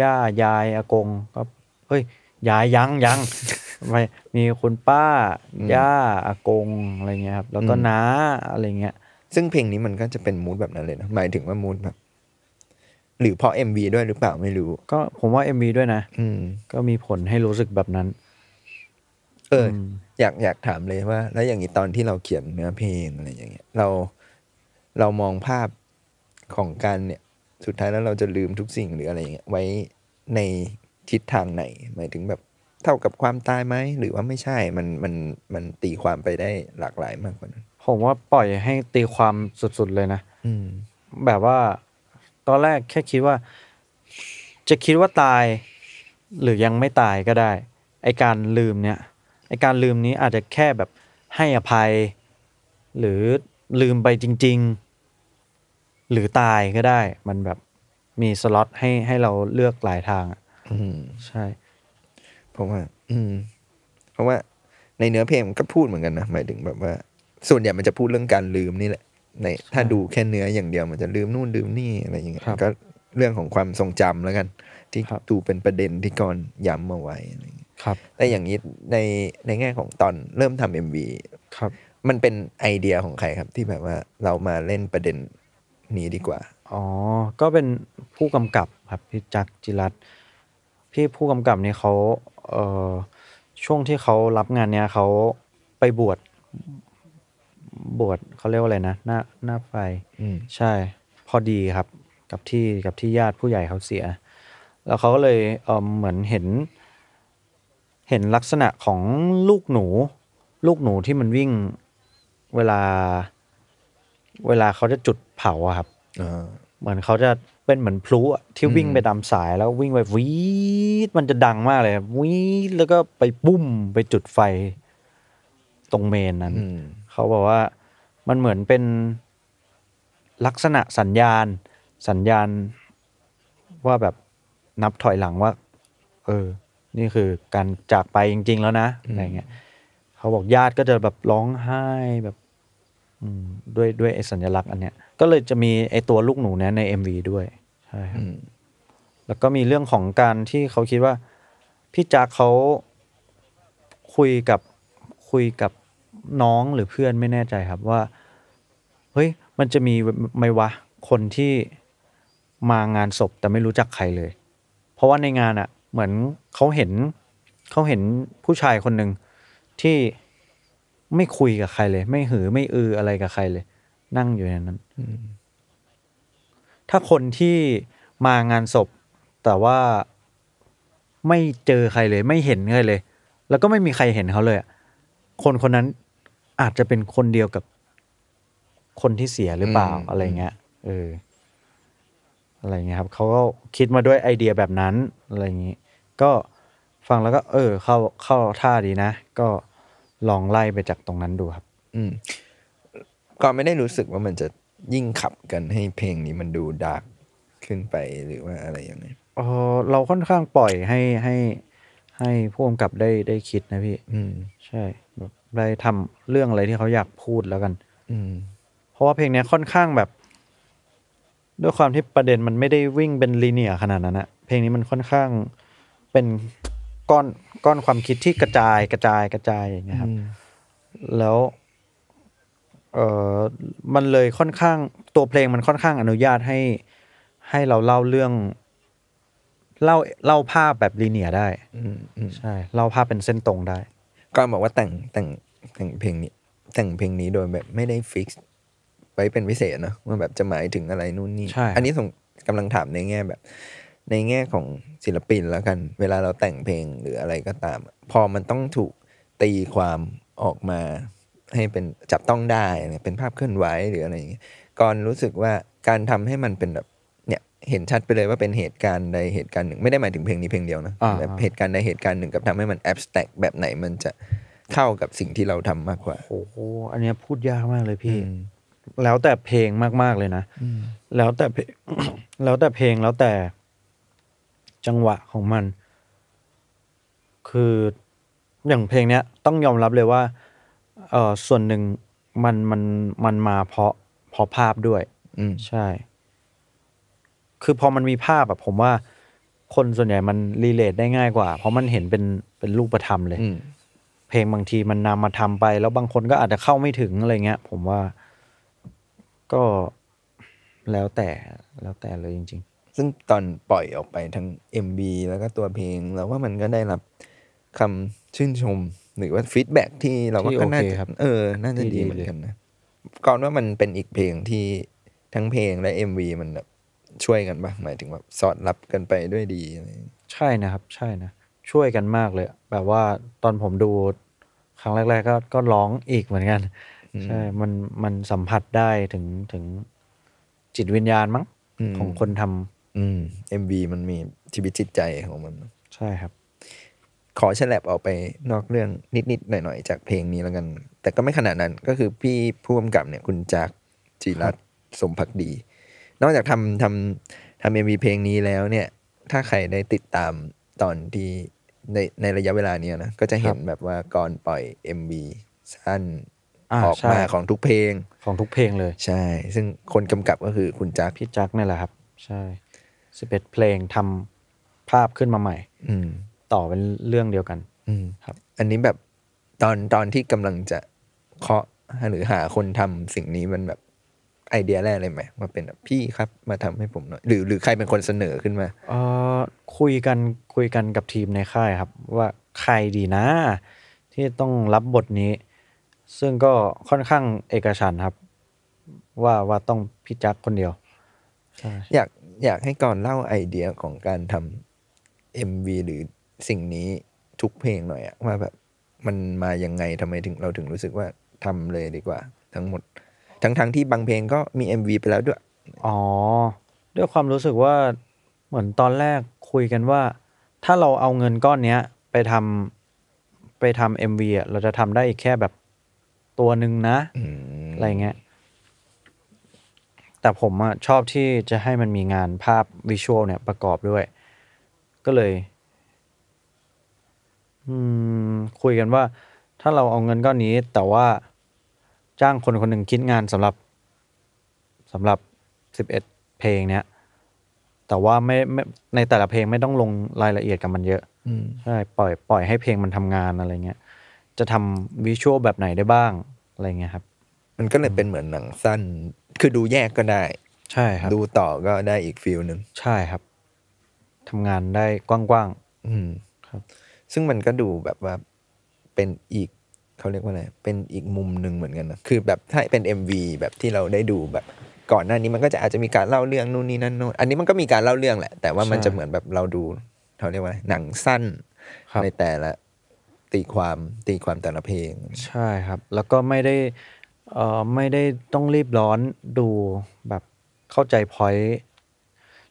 ย่ายายอากง ก็ เฮ้ย
ยายยังยังไปมีคุณป้าย่าอากงอะไรเงี้ยครับแล้วก็น้าอะไรเงี้ยซึ่งเพลงนี้มันก็จะเป็นมูดแบบนั้นเลยนะหมายถึงว่ามูดแบบ หรือเพราะเอ็มวีด้วยหรือเปล่าไม่รู้ ก็ผมว่าเอ็มวีด้วยนะอืม ก็มีผลให้รู้สึกแบบนั้น เออ อยากอยากถามเลยว่า แล้วอย่างนี้ตอนที่เราเขียนเนื้อเพลงอะไรอย่างเงี้ยเราเรามองภาพของการเนี่ยสุดท้ายแล้วเราจะลืมทุกสิ่งหรืออะไรเงี้ยไว้ในทิศทางไหน หมายถึงแบบ เท่ากับความตายไหมหรือว่าไม่ใช่มันมันมันตีความไปได้หลากหลายมากกว่านั้นผมว่าปล่อยให้ตีความสุดๆเลยนะอืม
แบบว่า ตอนแรกแค่คิดว่า จะคิดว่าตาย หรือยังไม่ตายก็ได้ไอการลืมเนี่ยไอการลืมนี้อาจจะแค่แบบให้อภัย หรือลืมไปจริง ๆหรือตายก็ได้
มันแบบมีสล็อตให้ให้เราเลือกหลายทางอ่ะืมใช่ผมว่า อืมเพราะว่าในเนื้อเพลงก็พูดเหมือนกันนะหมายถึงแบบว่าส่วนใหญ่มันจะพูดเรื่องการลืมนี่แหละในถ้าดูแค่เนื้ออย่างเดียวมันจะลืมนู่นลืมนี่อะไรอย่างเงี้ยก็เรื่องของความทรงจำแล้วกัน ที่ดูเป็นประเด็นที่ก่อนย้ำมาไว้ครับแต่อย่างนี้ ในในแง่ของตอนเริ่มทำเอ็มวีครับ มันเป็นไอเดียของใครครับที่แบบว่าเรามาเล่นประเด็นนี้ดีกว่า อ๋อ ก็เป็นผู้กำกับครับพี่จักจิรัตพี่ผู้กำกับนี่เขา
เอ่อช่วงที่เขารับงานเนี้ยเขาไปบวชบวชเขาเรียกว่าอะไรนะหน้าหน้าไฟใช่ พอดีครับ กับที่กับที่ญาติผู้ใหญ่เขาเสีย แล้วเขาก็เลยเออเหมือนเห็น เห็นลักษณะของลูกหนู ลูกหนูที่มันวิ่งเวลาเวลาเขาจะจุดเผาครับเหมือนเขาจะเป็นเหมือนพลุที่วิ่งไปตามสาย แล้ววิ่งไปวีดมันจะดังมากเลยวีดแล้วก็ไปปุ้มไปจุดไฟตรงเมนนั้นเขาบอกว่ามันเหมือนเป็นลักษณะสัญญาณสัญญาณว่าแบบนับถอยหลังว่า เออ นี่คือการจากไปจริง ๆ แล้วนะอะไรเงี้ยเขาบอกญาติก็จะแบบร้องไห้แบบด้วยด้วยไอ้สัญลักษณ์อันเนี้ย ก็เลยจะมีไอ้ตัวลูกหนูเนี้ยใน MV ด้วยใช่ครับแล้วก็มีเรื่องของการที่เขาคิดว่า พี่จักเขาคุยกับคุยกับน้องหรือเพื่อนไม่แน่ใจครับ ว่าเฮ้ยมันจะมีไม่วะคนที่มางานศพ แต่ไม่รู้จักใครเลย เพราะว่าในงานอะ่ะ เหมือนเขาเห็นเขาเห็นผู้ชายคนหนึ่งที่ไม่คุยกับใครเลย ไม่หือ ไม่อืออะไรกับใครเลย นั่งอยู่อย่างนั้นถ้าคนที่มางานศพแต่ว่าไม่เจอใครเลย ไม่เห็นใครเลย แล้วก็ไม่มีใครเห็นเขาเลยคนคนนั้นอาจจะเป็นคนเดียวกับ คนที่เสียหรือเปล่าอะไรเงี้ยเออ อะไรเงี้ยครับเขาก็คิดมาด้วยไอเดียแบบนั้นอะไรอย่างนี้ ก็ฟังแล้วก็ เออ เข้าเข้าท่าดีนะก็ลองไล่ไปจากตรงนั้นดูครับ อื
ม ก็ไม่ได้รู้สึกว่ามันจะยิ่งขับกันให้เพลงนี้มันดูดาร์กขึ้นไปหรือว่าอะไรอย่างนี้เออเราค่อนข้างปล่อยให้ให้
ให้ผู้กำกับได้ได้คิดนะพี่ อืม ใช่ แบบได้ทำเรื่องอะไรที่เขาอยากพูดแล้วกัน อืม เพราะว่าเพลงนี้ค่อนข้างแบบ ด้วยความที่ประเด็นมันไม่ได้วิ่งเป็นลีเนียขนาดนั้นอะเพลงนี้มันค่อนข้างเป็นก้อนก้อนความคิดที่กระจายกระจายกระจายอย่างเงี้ยครับแล้ว เออมันเลยค่อนข้างตัวเพลงมันค่อนข้างอนุญาตให้ ให้เราเล่าเรื่อง เล่า เล่าภาพแบบลีเนียได้
ใช่เล่าภาพเป็นเส้นตรงได้ ก็บอกว่าแต่งแต่ง แต่งเพลงนี้ แต่งเพลงนี้โดยแบบไม่ได้ฟิกไว้เป็นพิเศษเนอะว่าแบบจะหมายถึงอะไรนู่นนี่ อันนี้ส่งกำลังถามในแง่แบบในแง่ของศิลปินแล้วกัน เวลาเราแต่งเพลงหรืออะไรก็ตาม พอมันต้องถูก ตีความออกมา ให้เป็นจับต้องได้ เป็นภาพเคลื่อนไหวหรืออะไรอย่างเงี้ยก่อนรู้สึกว่าการทำให้มันเป็นแบบ เนี่ย เห็นชัดไปเลยว่าเป็นเหตุการณ์ใดเหตุการณ์หนึ่งไม่ได้หมายถึงเพลงนี้เพลงเดียวนะแบบเหตุการณ์ใดเหตุการณ์หนึ่งกับทำให้มันแอบสแต็กแบบไหนมันจะเข้ากับสิ่งที่เราทำมากกว่า โอ้โห อั
นนี้พูดยากมากเลยพี่ แล้วแต่เพลงมากๆเลยนะ แล้วแต่แล้วแต่เพลงแล้วแต่จังหวะของมัน คืออย่างเพลงเนี้ยต้องยอมรับเลยว่า เออส่วนหนึ่งมันมันมันมาเพราะเพราะภาพด้วย อืมใช่ คือพอมันมีภาพอะผมว่า คนส่วนใหญ่ มันรีเลทได้ง่ายกว่า เพราะมันเห็นเป็นเป็นรูปธรรมเลยเพลงบางทีมันนำมาทำไป แล้วบางคนก็อาจจะเข้าไม่ถ
ึงอะไรเงี้ยผมว่าก็แล้วแต่แล้วแต่เลยจริงซึ่งตอนปล่อยออกไปทั้ง MV แล้วก็ตัวเพลงเราว่ามันก็ได้รับคำชื่นชมหรือว่าฟีดแบ็กที่เราว่าก็น่าจะเออน่าจะดีเหมือนกันนะก่อนว่ามันเป็นอีกเพลงที่ทั้งเพลงและ MV มันแบบช่วยกันปะหมายถึงแบบสอดรับกันไปด้วยดี ใช่นะครับ ใช่นะ ช่วย
กันมากเลย แบบว่าตอนผมดู ครั้งแรก ๆ ก็ก็ร้องอีกเหมือนกันใช่ มันมันสัมผัสได้ถึงถึงจิตวิญญาณมั้งของ
คนทำอืมเอ็มบีมันมีชีวิตจิตใจของมัน ใช่ครับ ขอฉลับออกไปนอกเรื่องนิด ๆ หน่อย ๆ จากเพลงนี้แล้วกัน แต่ก็ไม่ขนาดนั้นก็คือพี่ผู้กำกับเนี่ยคุณจากจีรัตสมพักดี นอกจากทำทำทำเอ็มบีเพลงนี้แล้วเนี่ย ถ้าใครได้ติดตามตอนที่ในในระยะเวลาเนี้ยนะ ก็จะเห็นแบบว่าก่อนปล่อย MV สั้นออกมาของทุกเพลงของทุกเพลงเลย ใช่ ซึ่งคนกำกับก็คือคุณจักพี่จักนี่แหละครับ
ใช่สิบเอ็ดเพลงทำภาพขึ้นมาใหม่ต่อเป็น
เรื่องเดียวกันครับ อันนี้แบบตอนตอนที่กำลังจะเคาะหรือหาคนทำสิ่งนี้มันแบบไอเดียแรกเลยไหม ว่าเป็นแบบพี่ครับมาทำให้ผมหน่อย หรือหรือใครเป็นคนเสนอขึ้นมา
เออคุยกันคุยกันกับทีมในค่ายครับ ว่าใครดีนะ ที่ต้องรับบทนี้ ซึ่งก็ค่อนข้างเอกฉันครับ ว่าว่าต้องพี่จักคนเดียวอย
ากอยากให้ก่อนเล่าไอเดียของการทำเอ็มวีหรือสิ่งนี้ ทุกเพลงหน่อยอะว่าแบบ มันมายังไงทำไมถึงเราถึงรู้สึกว่าทำเลยดีกว่าทั้งหมด ทั้งๆทที่บางเพลงก็มี MV ไปแล้วด้วย อ๋อ
ด้วยความรู้สึกว่าเหมือนตอนแรกคุยกันว่า ถ้าเราเอาเงินก้อนเนี้ย ไปทำไปทำเอ็มวีอะเราจะทำได้อีกแค่แบบตัวหนึ่งนะอะไรเงี้ยแต่ผมอะชอบที่จะให้มันมีงานภาพวิชวลเนี่ยประกอบด้วย ก็เลยคุยกันว่า ถ้าเราเอาเงินก้อนนี้ แต่ว่าจ้างคนคนหนึ่งคิดงานสำหรับสำหรับสิบเอ็ดเพลง เนี้ยแต่ว่าไม่ไม่ในแต่ละเพลงไม่ต้องลงรายละเอียดกับมันเยอะใช่ปล่อยปล่อยให้เพลงมันทำงานอะไรเงี้ยจะทำวิชวลแบบไหนได้บ้างอะไรเงี้ยครั
บ มันก็เลยเป็นเหมือนหนังสั้นคือดูแยกก็ได้ ใช่ครับ ดูต่อก็ได้อีกฟิลหนึ่ง ใช่ครับ ทำงานได้กว้างๆอืมครับ ซึ่งมันก็ดูแบบว่าเป็นอีก เขาเรียกว่าอะไร เป็นอีกมุมหนึ่งเหมือนกันนะคือแบบถ้าเป็น MV แบบที่เราได้ดูแบบก่อนหน้านี้มันก็จะอาจจะมีการเล่าเรื่องนู่นนี่นั่นนู่นอันนี้มันก็มีการเล่าเรื่องแหละ แต่ว่ามันจะเหมือนแบบเราดูเขาเรียกว่า หนังสั้นในแต่ละ ตีความตีความแต่ละเพลง ใช่ครับ แล้วก็ไม่ได้
เอ่อไม่ได้ต้องรีบร้อนดูแบบเข้าใจพอยต์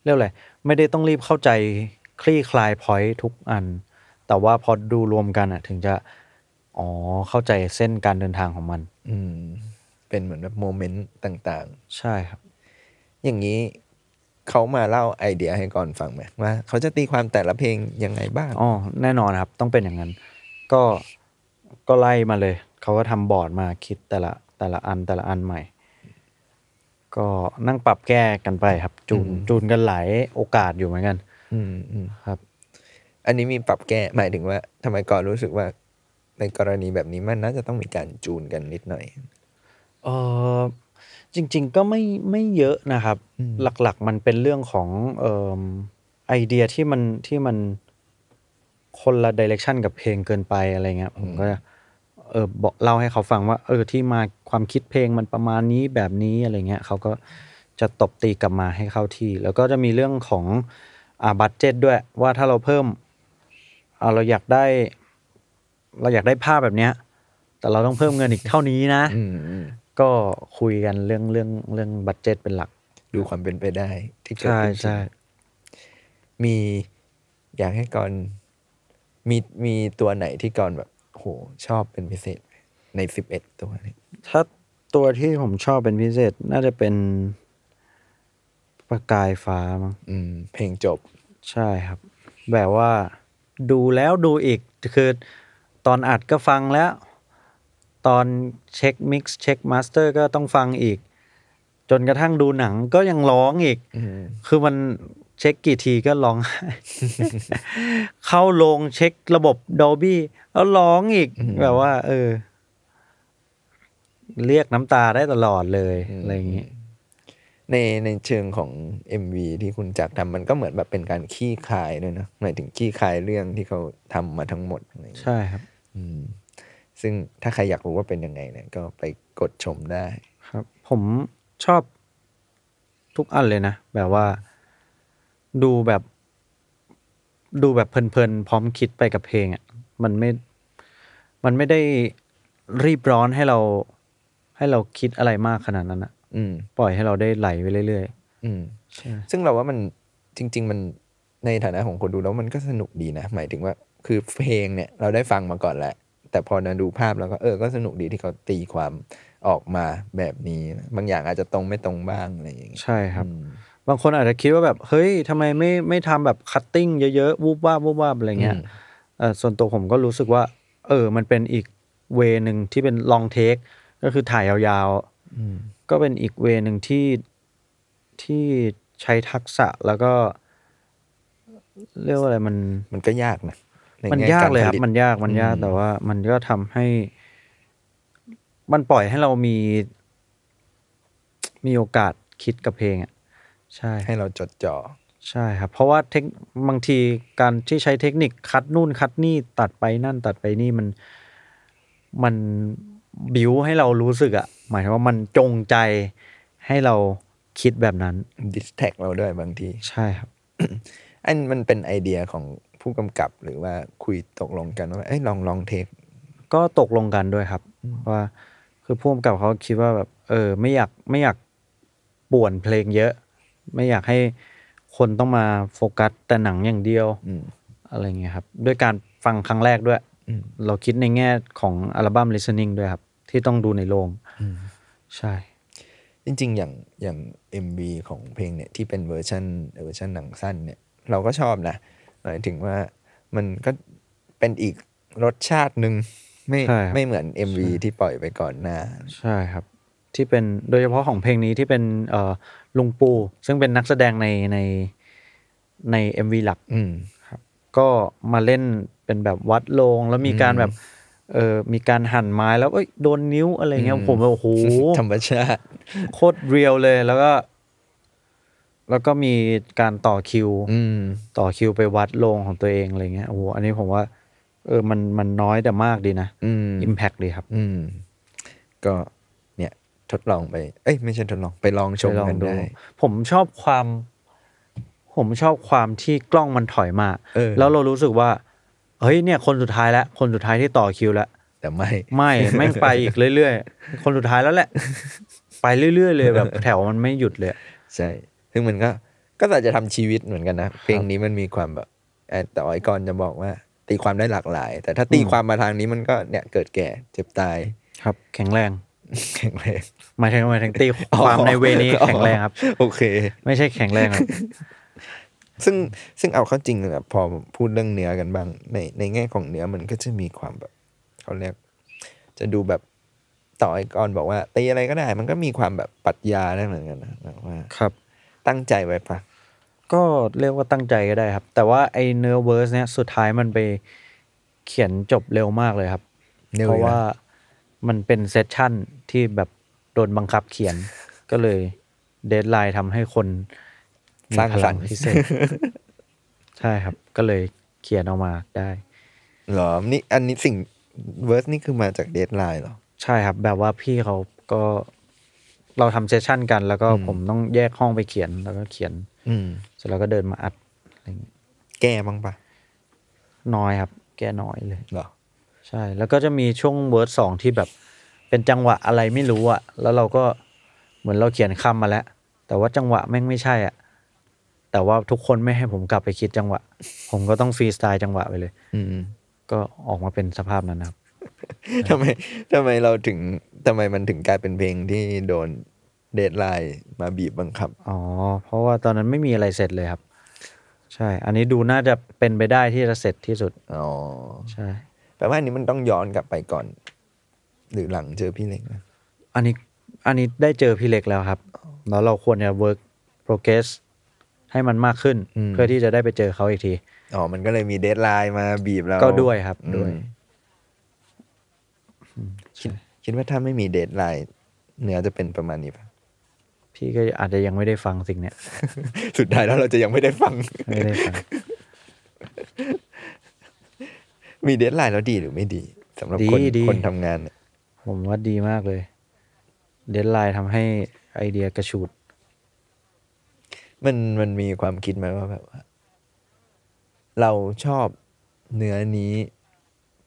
เรียกอะไรไม่ได้ต้องรีบเข้าใจคลี่คลายพอยต์ทุกอัน แต่ว่าพอดูรวมกันอ่ะ ถึงจะอ๋อเข้าใจเส้นการเดินทางของมัน
อืมเป็นเหมือนแบบโมเมนต์ต่างใช่ครับ อย่างนี้เขามาเล่าไอเดียให้ก่อนฟังไหมว่าเขาจะตีความแต่ละเพลงยังไงบ้างอ๋อแน่นอนคร
ับต้องเป็นอย่างนั้น ก็ก็ไล่มาเลยเขาก็ทำบอร์ดมาคิดแต่ละแต่ละอันแต่ละอันใหม่ ก็นั่งปรับแก้กันไปครับ จูนจูนกันหลายโอกาสอยู่เหมือนกันอืมอืมครับ
อันนี้มีปรับแก้หมายถึงว่า ทำไมก่อนรู้สึกว่าในกรณีแบบนี้มันน่าจะต้องมีการจูนกันนิดหน่อย
เออจริง ๆ ก็ไม่ไม่เยอะนะครับ หลักๆ มันเป็นเรื่องของเออไอเดียที่มันที่มันคนละดิเรกชันกับเพลงเกินไปอะไรเงี้ยผมก็เออบอกเล่าให้เขาฟังว่า เออที่มาความคิดเพลงมันประมาณนี้แบบนี้อะไรเงี้ยเขาก็จะตบตีกลับมาให้เข้าที่ แล้วก็จะมีเรื่องของอ่าบัตเจ็ตด้วยว่าถ้าเราเพิ่มเาเราอยากได้ เราอยากได้ภาพแบบเนี้ย แต่เราต้องเพิ่มเงินอีกเท่านี้นะก็คุยกันเรื่องเรื่องเรื่องบัตเจ็ตเป็นหลัก ดูความเป็นไปได้ที่เกิดข
้ใช่มีอยากให้ก่อน มีมีตัวไหนที่ก่อนแบบโหชอบเป็นพิเศษในสิบเอ็ดตัวนี้ ถ้า
ตัวที่ผมชอบเป็นพิเศษ น่าจะเป็น ประกายฟ้ามั้งเพลงจบใช่ครับ แบบว่าดูแล้วดูอีก คือ ตอนอัดก็ฟังแล้ว ตอนเช็คมิกซ์เช็คมาสเตอร์ ก็ต้องฟังอีก จนกระทั่งดูหนังก็ยังร้องอีก คือมันเช็คกี่ทีก็ร้อง เข้าลงเช็คระบบ Dolby แล้วร้องอีก แบบว่า เออ เ
รียกน้ำตาได้ตลอดเลย อะไรอย่างนี้ ในในเชิงของ MV ที่คุณจักทำมันก็เหมือนแบบเป็นการขี้คายด้วยนะหมายถึงขี้คายเรื่องที่เขาทำมาทั้งหมด
ใช่ครับ อืม
ซึ่งถ้าใครอยากรู้ว่าเป็นยังไง เนี่ย ก็ไปกดชมได้
ครับ ผมชอบ ทุกอันเลยนะ แบบว่าดูแบบดูแบบเพลินๆพร้อมคิดไปกับเพลงอ่ะ มันไม่ มันไม่ได้รีบร้อนให้เรา ให้เราคิดอะไรมากขนาดนั้นอ่ะ อืม ปล่อยให้เราได้ไหลไปเรื่อย
อืมๆซึ่งเราว่ามันจริงๆมันในฐานะของคนดูแล้วมันก็สนุกดีนะหมายถึงว่า คือเพลงเนี่ยเราได้ฟังมาก่อนแหละแต่พอนาดูภาพแล้วก็เออก็สนุกดีที่เขาตีความออกมาแบบนี้นะบางอย่างอาจจะตรงไม่ตรงบ้างอะไรอย่างเงี้ยใช่ค
รับบางคนอาจจะคิดว่าแบบ เฮ้ย ทำไมไม่ ไม่ทำแบบคัตติ้งเยอะๆ วูบว่าวูบว่าอะไรเงี้ยส่วนตัวผมก็รู้สึกว่า เออ มันเป็นอีกเวหนึ่งที่เป็นลองเทคก็คือถ่ายยาวๆก็เป็นอีกเวหนึ่งที่ที่ใช้ทักษะ แล้วก็ เรียกว่าอะไรมันมันก็ยากนะ มันยากเลยครับ มันยากมันยาก แต่ว่า มันก็ทำให้ มันปล่อยให้เรามี มีโอกาสคิดกับเพลงอ่ะใช่ให้เราจดจ่อใช่ครับ เพราะว่าเทคบางทีการที่ใช้เทคนิคคัดนู่นคัดนี่ตัดไปนั่นตัดไปนี่มันมันบิวให้เรารู้สึกอะหมายถึงว่ามันจงใจให้เราคิดแบบนั้นดิสแท็กเราด้วยบางทีใช่ครับ
อันมันเป็นไอเดียของผู้กำกับ หรือว่าคุยตกลงกันว่าเอ้ยลองลองเทคก็ตกลงกันด้วยครับ ว่า คือผู้กำกับเข
าคิดว่าแบบ เออไม่อยากไม่อยากป่วนเพลงเยอะไม่อยากให้คนต้องมาโฟกัสแต่หนังอย่างเดียว อะไรเงี้ยครับ ด้วยการฟังครั้งแรกด้วยเราคิดในแง่ของอัลบั้ม listening ด้วยครับ ที่ต้องดูในโรงใช่
จริง ๆ อย่างอย่าง MV ของเพลงเนี่ย ที่เป็นเวอร์ชันเวอร์ชันหนังสั้นเนี่ย เราก็ชอบนะหมายถึงว่ามันก็เป็นอีกรสชาติหนึ่งไม่ไม่เหมือน MV ที่ปล่อยไปก่อนหน้า
ใช่ครับที่เป็นโดยเฉพาะของเพลงนี้ที่เป็นลุงปู ซึ่งเป็นนักแสดงในในในวีหลักัก็มาเล่นเป็นแบบวัดโลง แล้วมีการแบบ เออมีการหั่นไม้แล้วเอ้ยโดนนิ้วอะไรเงี้ย ผมแบบโอ้โหธรรมชาติโคตรเรียวเลยแล้วก็ แล้วก็มีการต่อคิวต่อคิวไปวัดโลงของตัวเองอะไรเงี้ยโอ้โหอันนี้ผมว่า เออมันมันน้อยแต่มากดีนะอิมแพกดีครับ อืก็ทดลองไป เอ้ยไม่ใช่ทดลองไปลองชมกันได้ผมชอบความ ผมชอบความที่กล้องมันถอยมาแล้วเรารู้สึกว่าเฮ้ยเนี่ย คนสุดท้ายแล้ว คนสุดท้ายที่ต่อคิวแล้วแต่ไม่ไม่ไม่ไปอีกเรื่อยๆ คนสุดท้ายแล้
วแหละ ไปเรื่อยๆเลยแบบแถวมันไม่หยุดเลยใช่ ซึ่งมัน ก็ ก็อาจจะทำชีวิตเหมือนกันนะเพลงนี้มันมีความแบบแต่ไอ้กนจะบอกว่า ตีความได้หลากหลาย แต่ถ้าตีความมาทางนี้มันก็เนี่ยเกิดแก่เจ็บตาย
ครับแข็งแรงแข็งแรงหมายถึงหมายถึงตีความในเวนี้แข็งแรงครับ โอเค ไม่ใช่แข็งแรงครับ
ซึ่งซึ่งเอาเข้าจริงนะพอพูดเรื่องเนื้อกันบ้าง ในในแง่ของเนื้อมันก็จะมีความแบบเขาเรียกจะดูแบบต่อไอ้กอนบอกว่า ตีอะไรก็ได้ มันก็มีความแบบปรัชญาได้เหมือนกันนะว่าครับ ตั้งใจไว้ปะ
ก็เรียกว่าตั้งใจก็ได้ครับ แต่ว่าไอเนื้อเวอร์สเนี่ยสุดท้ายมันไปเขียนจบเร็วมากเลยครับเพราะว่ามันเป็นเซสชั่นที่แบบโดนบังคับเขียน ก็เลยเดทไลน์ทำให้คนมีพลังพิเศษ ใช่ครับ ก็เลยเขียนออกมาได้หรอนี่อันนี้สิ่งเวิร์สนี่คือมาจากเดทไลน์หรอ ใช่ครับแบบว่าพี่เขาก็ เราทำเซสชั่นกัน แล้วก็ผมต้องแยกห้องไปเขียนแล้วก็เขียนเสร็จแล้วก็เดินมาอัดอะไรอย่างเงี้ยแก้บ้างปะ น้อยครับ แก้น้อยเลยเหรอ ใช่แล้วก็จะมีช่วงเวิร์สสองที่แบบเป็นจังหวะอะไรไม่รู้อะแล้วเราก็เหมือนเราเขียนคำมาแล้ว แต่ว่าจังหวะ แม่งไม่ใช่อะแต่ว่าทุกคนไม่ให้ผมกลับไปคิดจังหวะ ผมก็ต้องฟรีสไตล์จังหวะไปเลย
อืก็ออกมาเป็นสภาพนั้นครับ ทำไม ทำไมเราถึงทำไมมันถึงกลายเป็นเพลงที่โดนเดทไลน์มาบีบบังคับ อ๋อ เพราะว่าตอนนั้นไม่มีอะไร
เสร็จเลยครับ ใช่ อันนี้ดูน่าจะเป็นไปได้ที่จะเสร็จที่สุด อ๋อ ใช่ แปลว่าอันนี้มันต้องย้อนกลับไปก่อนหรือหลังเจอพี่เล็กนะอันนี้ อันนี้ได้เจอพี่เล็กแล้วครับ แล้วเราควรจะ work progress
ให้มันมากขึ้น เพื่อที่จะได้ไปเจอเขาอีกที อ๋อ มันก็เลยมีเดทไลน์มาบีบเราก็ด้วยครับ ด้วย คิดว่าถ้าไม่มีเดทไลน์เนื้อจะเป็นประมาณนี้ปะพี่ก็อาจจะยังไม่ได้ฟังสิ่งเนี้ยสุดท้ายแล้วเราจะยังไม่ได้ฟัง ไม่ได้ฟังมีเดทไลน์แล้วดีหรือไม่ดีสำหรับคนคนท
ำงานเนี่ยผมว่าดีมากเลย
เดดไลน์ทำให้ไอเดียกระชูดมันมันมีความคิดไหมว่าแบบว่า เราชอบเนื้อนี้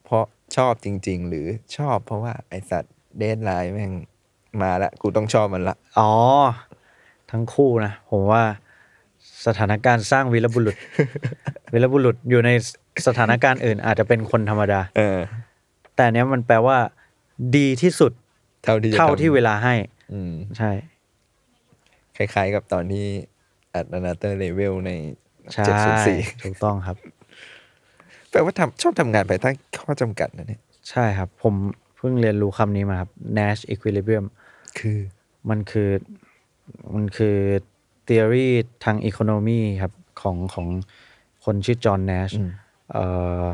เพราะชอบจริง ๆ หรือชอบเพราะว่า ไอสัตว์เดดไลน์แม่งมาละกูต้องชอบมันละ
อ๋อ ทั้งคู่นะ ผมว่า สถานการณ์สร้างวีรบุรุษวีรบุรุษอยู่ในสถานการณ์อื่น อาจจะเป็นคนธรรมดา เออ แต่เนี้ยมันแปลว่าดีที่สุดเท่าที่เท่าที่เวลาให้ อืใช่
คล้าย ๆกับตอนที่อัดนาเตอร์เลเวลในใช่เจ็ดศูนย์สี่ถูกต้องครับ แปลว่าทำชอบทำงานภาย
ใต้ข้อจำกัดนะเนี่ยใช่ครับ ผมเพิ่งเรียนรู้คำนี้มาครับ Nash equilibrium คือมันคือ มันคือ theory ทาง economy ครับ ของของคนชื่อจอห์นเนชเอ่อ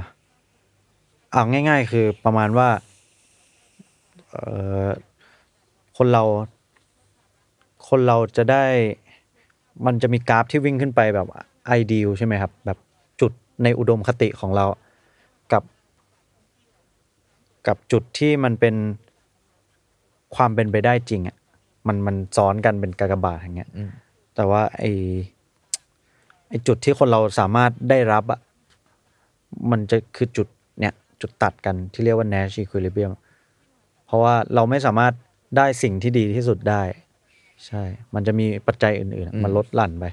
เอาง่าย ๆ คือประมาณว่าคนเรา คนเราจะได้มันจะมีกราฟที่วิ่งขึ้นไปแบบไอเดียใช่ไหมครับ แบบจุดในอุดมคติของเรากับ กับจุดที่มันเป็นความเป็นไปได้จริงอ่ะมันมันซ้อนกันเป็นกากบาทอย่าง เงี้ยแต่ว่าไอไอจุดที่คนเราสามารถได้รับอ่ะมันจะคือจุดเนี่ยจุดตัดกันที่เรียกว่า Nash Equilibrium เพราะว่าเราไม่สามารถได้สิ่งที่ดีที่สุดได้ ใช่ มันจะมีปัจจัยอื่นๆ มันลดหลั่นไป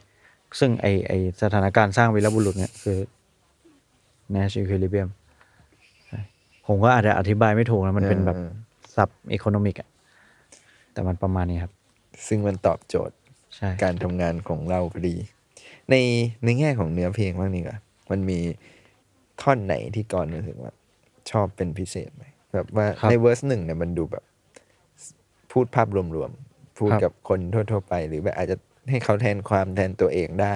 ซึ่งไอไอสถานการณ์สร้างวีรบุรุษเนี่ยคือ n a s ิ Equilibrium ผมก็อาจจะอธิบายไม่ถูกนะมันเป็นแบบซับอีโคโนมิกอะ
แต่มันประมาณนี้ครับ ซึ่งมันตอบโจทย์ การทำงานของเราพอดี ในในแง่ของเนื้อเพลงบ้างนี่กว่มันมีท่อนไหนที่ก่อนรู้สึกว่าชอบเป็นพิเศษไหมแบบว่าในเวอร์สหนึ่งเนี่ยมันดูแบบ พูดภาพรวมๆพูดกับคนทั่วๆ ไป หรือแบบอาจจะให้เขาแทนความแทนตัวเองได้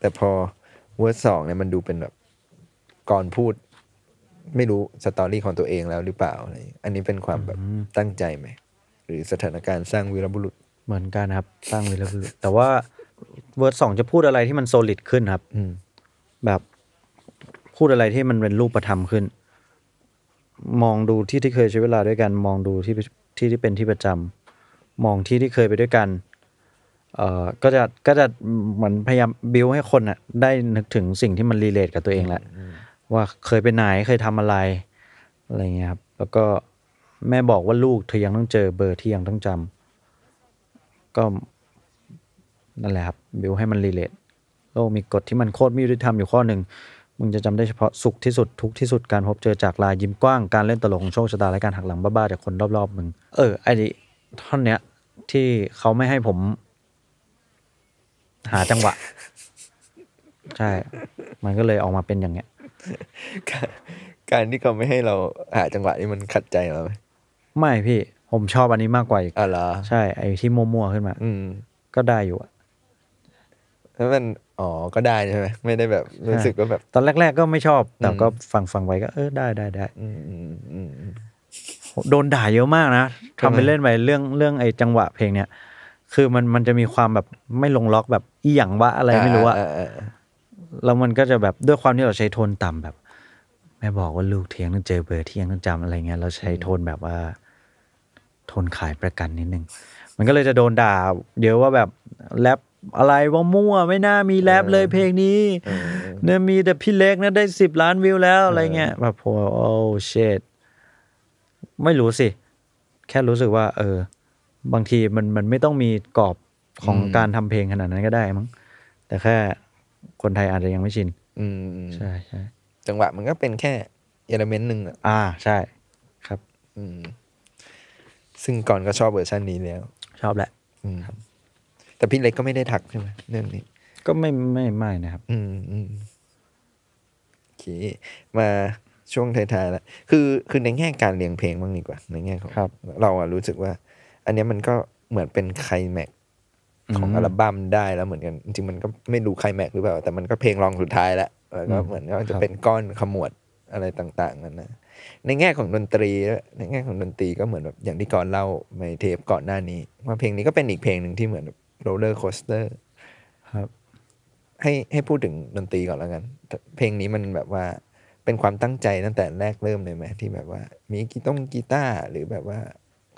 แต่พอเวอร์สสองเนี่ยมันดูเป็นแบบก่อนพูด ไม่รู้สตอรี่ของตัวเองแล้วหรือเปล่าอะไรอันนี้เป็นความแบบตั้งใจไหมหรือสถานการณ์สร้างวีรบุรุษเหมือนกันครับ สร้างวีรบุรุษแต่ว่า
เวอร์สองจะพูดอะไรที่มันโซลิดขึ้นครับแบบพูดอะไรที่มันเป็นรูปธรรมขึ้นมองดูที่ที่เคยใช้เวลาด้วยกัน มองดูที่ที่ที่เป็นที่ประจำ มองที่ที่เคยไปด้วยกัน เอ่อ ก็จะก็จะเหมือนพยายามบิวให้คนอ่ะ ได้นึกถึงสิ่งที่มันรีเลทกับตัวเองแหละว่าเคยไปไหนเคยทำอะไร อะไรเงี้ยครับแล้วก็แม่บอกว่าลูกเธอยังต้องเจอเบอร์ที่ยังต้องจำ ก็นั่นแหละครับบิวให้มันรีเลทโลกมีกฎที่มันโคตรมีติธรรมอยู่ข้อหนึ่งมึงจะจำได้เฉพาะ สุขที่สุดทุกที่สุดการพบเจอจากลายยิ้มกว้างการเล่นตลกของโชคชะตาและการหักหลังบ้าๆจากคนรอบๆมึงเออไอ้ท่อนเนี้ย ที่เขาไม่ให้ผม หาจังหวะ ใช่ มันก็เลยออกมาเป็นอย่างเงี้ย
การที่เขาไม่ให้เราหาจังหวะ นี่มันขัดใจเราไหม
ไม่พี่ ผมชอบอันนี้มากกว่าอีกอ๋อเหรอใช่ไอ้ที่มั่วๆขึ้นมา อืมก็ได้อยู่อะ
แล้วมันอ๋อ ก็ได้ใช่ไหม ไม่ได้แบบ รู้สึกว่าแบบ ตอนแรก ๆ ก็ไม่ชอบ แต่ก็
ฟังฟังไว้ก็ เออ ได้ได้ ได้ โดนด่าเยอะมากนะ ทำไปเล่นไปเรื่องเรื่องไอ้จังหวะเพลงเนี้ยคือมันมันจะมีความแบบ ไม่ลงล็อกแบบอีหยังวะ อะไรไม่รู้อะแล้วมันก็จะแบบด้วยความที่เราใช้โทนต่ำแบบ แม่บอกว่าลูกเที่ยงต้องเจอเบอร์เที่ยงต้องจำอะไรเงี้ย เราใช้โทนแบบว่า โทนขายประกันนิดนึง มันก็เลยจะโดนด่าเยอะว่าแบบแรปอะไรว่ามั่ว ไม่น่ามีแรปเลยเพลงนี้ เนี่ยมีแต่พี่เล็กนะได้สิบล้านวิวแล้ว อะไรเงี้ยแบบโอ้เชดไม่รู้สิ แค่รู้สึกว่า เออ บางทีมันมันไม่ต้องมีกรอบของการทำเพลงขนาดนั้นก็ได้มั้ง แต่แค่ คนไทยอาจจะยังไม่ชิน อืมใช่ใช่
จังหวะมันก็เป็นแค่เอลเมนต์หนึ่งอ่าใช่ ครับ อืมซึ่งก่อนก็ชอบเวอร์ชันนี้แล้ว ชอบแหละ อืมครับแต่พี่เล็กก็ไม่ได้ทักใช่ไหมเรื่องนี้ก็ไม่ไม่ไม่นะครับ อืมอืมโอเคมาช่วงท้ายๆแล้วคือคือในแง่การเรียงเพลงบ้างดีกว่า ในแง่ของครับเราอะรู้สึกว่า อันนี้มันก็เหมือนเป็นไคลแม็กของอัลบั้มได้แล้วเหมือนกัน จริงมันก็ไม่ดู้ไคลแม็กหรือเปล่าแต่มันก็เพลงรองสุดท้ายแล้วแล้วก็เหมือนก็จะเป็นก้อนขมวดอะไรต่าง ๆ นั่นนะในแง่ของดนตรีในแง่ของดนตรีก็เหมือนแบบอย่างที่ก่อนเล่าในเทปก่อนหน้านี้ ว่าเพลงนี้ก็เป็นอีกเพลงหนึ่งที่เหมือนโรลเลอร์โคสเตอร์ครับให้ให้พูดถึงดนตรีก่อนแล้วกัน เพลงนี้มันแบบว่าเป็นความตั้งใจตั้งแต่แรกเริ่มเลยไหม ที่แบบว่ามีกีต้องกีตาร์หรือแบบว่า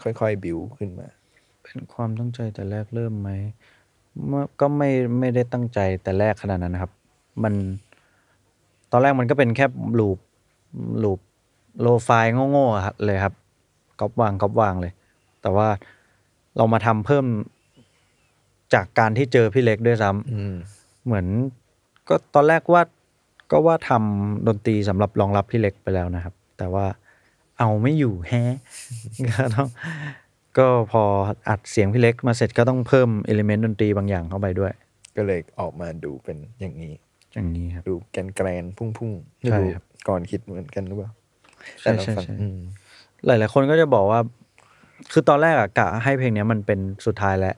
ค่อยๆ บิวขึ้นมา
เป็นความตั้งใจแต่แรกเริ่มไหมก็ไม่ไม่ได้ตั้งใจแต่แรกขนาดนั้นครับ มัน ตอนแรกมันก็เป็นแค่ลูปลูปโลไฟล์โง่ๆเลยครับก๊อปวางก๊อปวางเลย แต่ว่าเรามาทำเพิ่มจากการที่เจอพี่เล็กด้วยซ้ำเหมือนก็ตอนแรกว่าก็ว่าทำดนตรีสำหรับรองรับพี่เล็กไปแล้วนะครับ แต่ว่าเอาไม่อยู่แฮะก็ต้องก็พออัดเสียงพี่เล็ก มาเสร็จก็ต้องเพิ่มเอลิเมนต์ดนตรี บางอย่างเข้าไปด้วย
ก็เลยออกมาดูเป็นอย่างนี้ อย่างนี้ครับดูแกนรนพุ่งพุ่งใช่ครับก่อนคิดเหมือนกันหรือเปล่า
ใช่ใช่ใช่หลาย ๆ คนก็จะบอกว่า คือตอนแรกอะกะ ให้เพลงนี้มันเป็นสุดท้ายแล้ว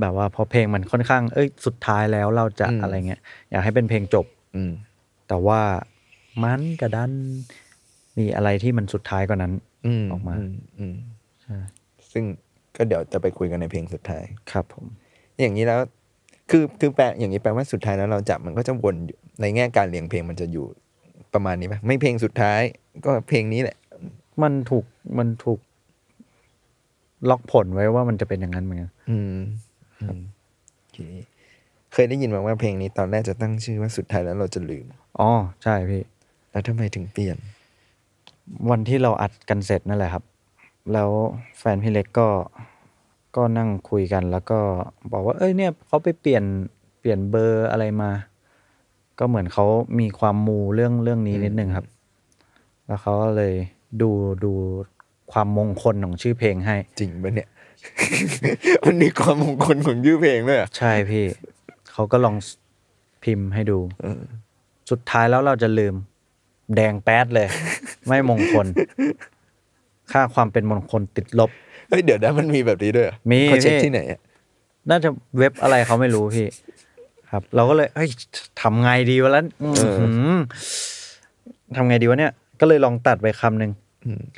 แบบว่าพอเพลงมันค่อนข้าง เอ้ย สุดท้ายแล้วเราจะอะไรเงี้ย อยากให้เป็นเพลงจบ อืม แต่ว่ามันกระดัน
มีอะไรที่มันสุดท้ายกว่านั้นออกมา อืมซึ่งก็เดี๋ยวจะไปคุยกันในเพลงสุดท้าย ครับ ผม อย่างนี้แล้ว คือ คือแปล อย่างนี้แปลว่าสุดท้ายแล้วเราจับมันก็จะวน ในแง่การเรียงเพลงมันจะอยู่ประมาณนี้ไหมไม่เพลงสุดท้าย ก็เพลงนี้แหละ มันถูก มันถูกล็อกผลไว้ว่ามันจะเป็นอย่างนั้นเหมือนกันอืมเคยได้ยินมาว่าเพลงนี้ตอนแรกจะตั้งชื่อว่าสุดท้ายแล้วเราจะลืม
อ๋อ ใช่พี่ แล้วทำไมถึงเปลี่ยน วันที่เราอัดกันเสร็จนั่นแหละครับ แล้วแฟนพี่เล็กก็ก็นั่งคุยกัน แล้วก็บอกว่าเอ้ยเนี่ยเขาไปเปลี่ยนเปลี่ยนเบอร์อะไรมา ก็เหมือนเขามีความมูเรื่องเรื่องนี้นิดนึงครับ แล้วเขาก็เลยดูดูความมงคลของชื่อเพลงให้จริงปะเนี่ยมันมีความมงคลของยื่อเพลงด้วยใช่พี่ เขาก็ลองพิมพ์ให้ดูสุดท้ายแล้วเราจะลืม แดงแป๊ดเลย ไม่มงคล ค่าความเป็นมงคลติดลบ เฮ้ยเดี๋ยวนะมันมีแบบนี้ด้วยมีเขาเช็คที่ไหนน่าจะเว็บอะไรเขาไม่รู้พี่ ครับ เราก็เลยเฮ้ยทำไงดีวะแล้วทำไงดีวะเนี่ย ก็เลยลองตัดไปคำหนึ่ง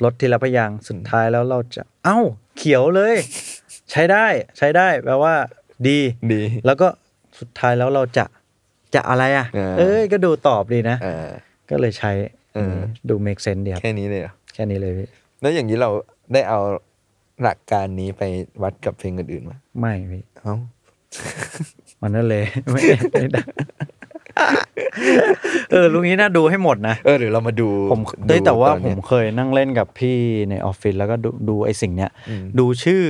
ลดทีละพยางสุดท้ายแล้วเราจะ เอ้า เขียวเลย ใช้ได้ใช้ได้แปลว่า ดีดีแล้วก็สุดท้ายแล้วเราจะจะอะไรอ่ะเอ้ยก็ดูตอบดีนะก็เลยใช้ดู make
sense ดียวบแค่นี้เลยแค่นี้เลยพี่แล้วอย่างนี้เราได้เอาหลักการนี้ไปวัดกับเพลงอื่นๆม
ไม่พี่เอ้ามันนั่นเลยไม่ได้เออลุงนี้น่าดูให้หมดนะเออหรือเรามาดูผมได้แต่ว่าผมเคยนั่งเล่นกับพี่ในออฟฟิศแล้วก็ดูดูไอ้สิ่งเนี้ยดูชื่อ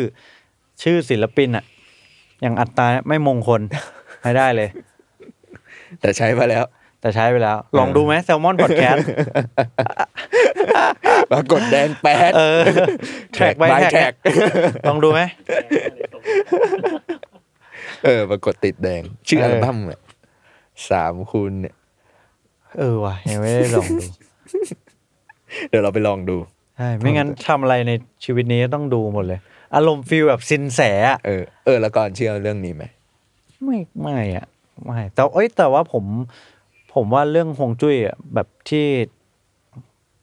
ชื่อศิลปินอะอย่างอัตตาไม่มงคลไม่ได้เลย แต่ใช้ไปแล้ว แต่ใช้ไปแล้ว ลองดูไหมแซลมอนพอดแคสต์
ปรากฏแดงแปดแทร็กไปแทร็กลองดูไหมเออ ปรากฏติดแดง ชื่ออัลบั้มเนี่ยสามคูณเนี่ย
เออวะยังไม่ได้ลองดู เดี๋ยวเราไปลองดูใช่ไม่งั้นทำอะไรในชีวิตนี้ต้องดูหมดเลยอารมณ์ฟิลแบบสินแสเออเออ แล้วก่อนเชื่อเรื่องนี้ไหม ไม่ไม่อะไม่ แต่เอ้ยแต่ว่าผม ผมว่าเรื่องฮวงจุ้ยอะแบบที่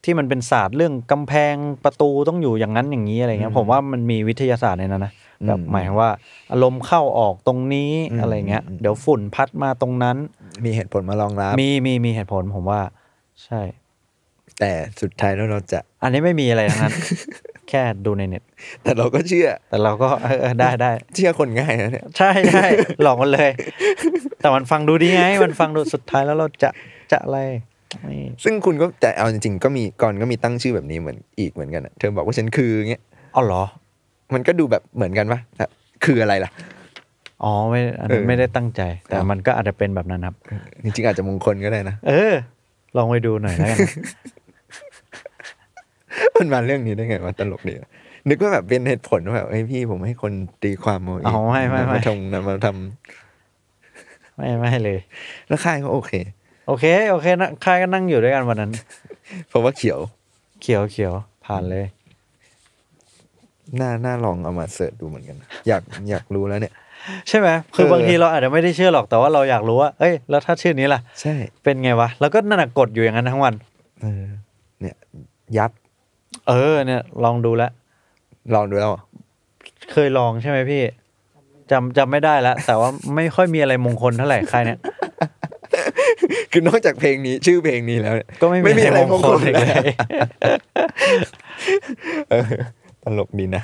ที่มันเป็นศาสตร์เรื่องกำแพงประตูต้องอยู่อย่างนั้นอย่างนี้อะไรเงี้ยผมว่ามันมีวิทยาศาสตร์ในนั้นนะแบบหมายว่าอารมณ์เข้าออกตรงนี้อะไรเงี้ย เดี๋ยวฝุ่นพัดมาตรงนั้น มีเหตุผลมารองรับมีมีมีเหตุผลผมว่า ใช่ แต่สุดท้ายแล้วเราจะ อันนี้ไม่มีอะไรทั้งนั้นแค่ดูในเน็ต แต่เราก็เชื่อ แต่เราก็ได้ได้เชื่อคนง่ายนะเนี่ยใช่ใช่หลอกมันเลย แต่มันฟังดูดีไงมันฟังดูสุดท้ายแล้วเราจะจะอะไร
ซึ่งคุณก็แต่เอาจริงๆก็มีก่อนก็มีตั้งชื่อแบบนี้เหมือนอีกเหมือนกันเธอบอกว่าฉันคือเงี้ยอ๋อเหรอมันก็ดูแบบเหมือนกันปะคืออะไรล่ะ อ๋อไม่ไม่ได้ตั้งใจ แต่มันก็อาจจะเป็นแบบนั้นครับ จริงๆอาจจะมงคลก็ได้นะ เออ ลองไปดูหน่อยแล้วกันมันมาเรื่องนี้ได้ไงมันตลกดี นึกว่าแบบเป็นเหตุผลว่าแบบ้พี่ผมให้คนตีความโมอีไม่ไม่ไม่ทำมาทำ ไม่ไม่เลย
แล้วค่ายก็ โอเค โอเค โอเค นะค่ายก็นั่งอยู่ด้วยกันวันนั้นเพราะว่าเขียว
เขียวเขียวผ่านเลยน่า น่าลองเอามาเสิร์ชดูเหมือนกัน อยาก อยากรู้แล้วเนี่ย ใช่ไหม คือบางทีเรา
อาจจะไม่ได้เชื่อหรอก แต่ว่าเราอยากรู้ว่าเอ้ย แล้วถ้าชื่อนี้ล่ะ ใช่ เป็นไงวะ แล้วก็นั่นกดอยู่อย่างนั้นทั้งวัน เออ เนี่ย ยับ เออ เนี่ย ลองดูแล้วลองดูแล้ว เคยลองใช่ไหมพี่จำจำไม่ได้แล้ว แต่ว่าไม่ค่อยมีอะไรมงคลเท่าไหร่ ใครเนี่ย
คือนอกจากเพลงนี้ ชื่อเพลงนี้แล้วก็ไม่มีอะไรมงคลเลยตลกดีนะ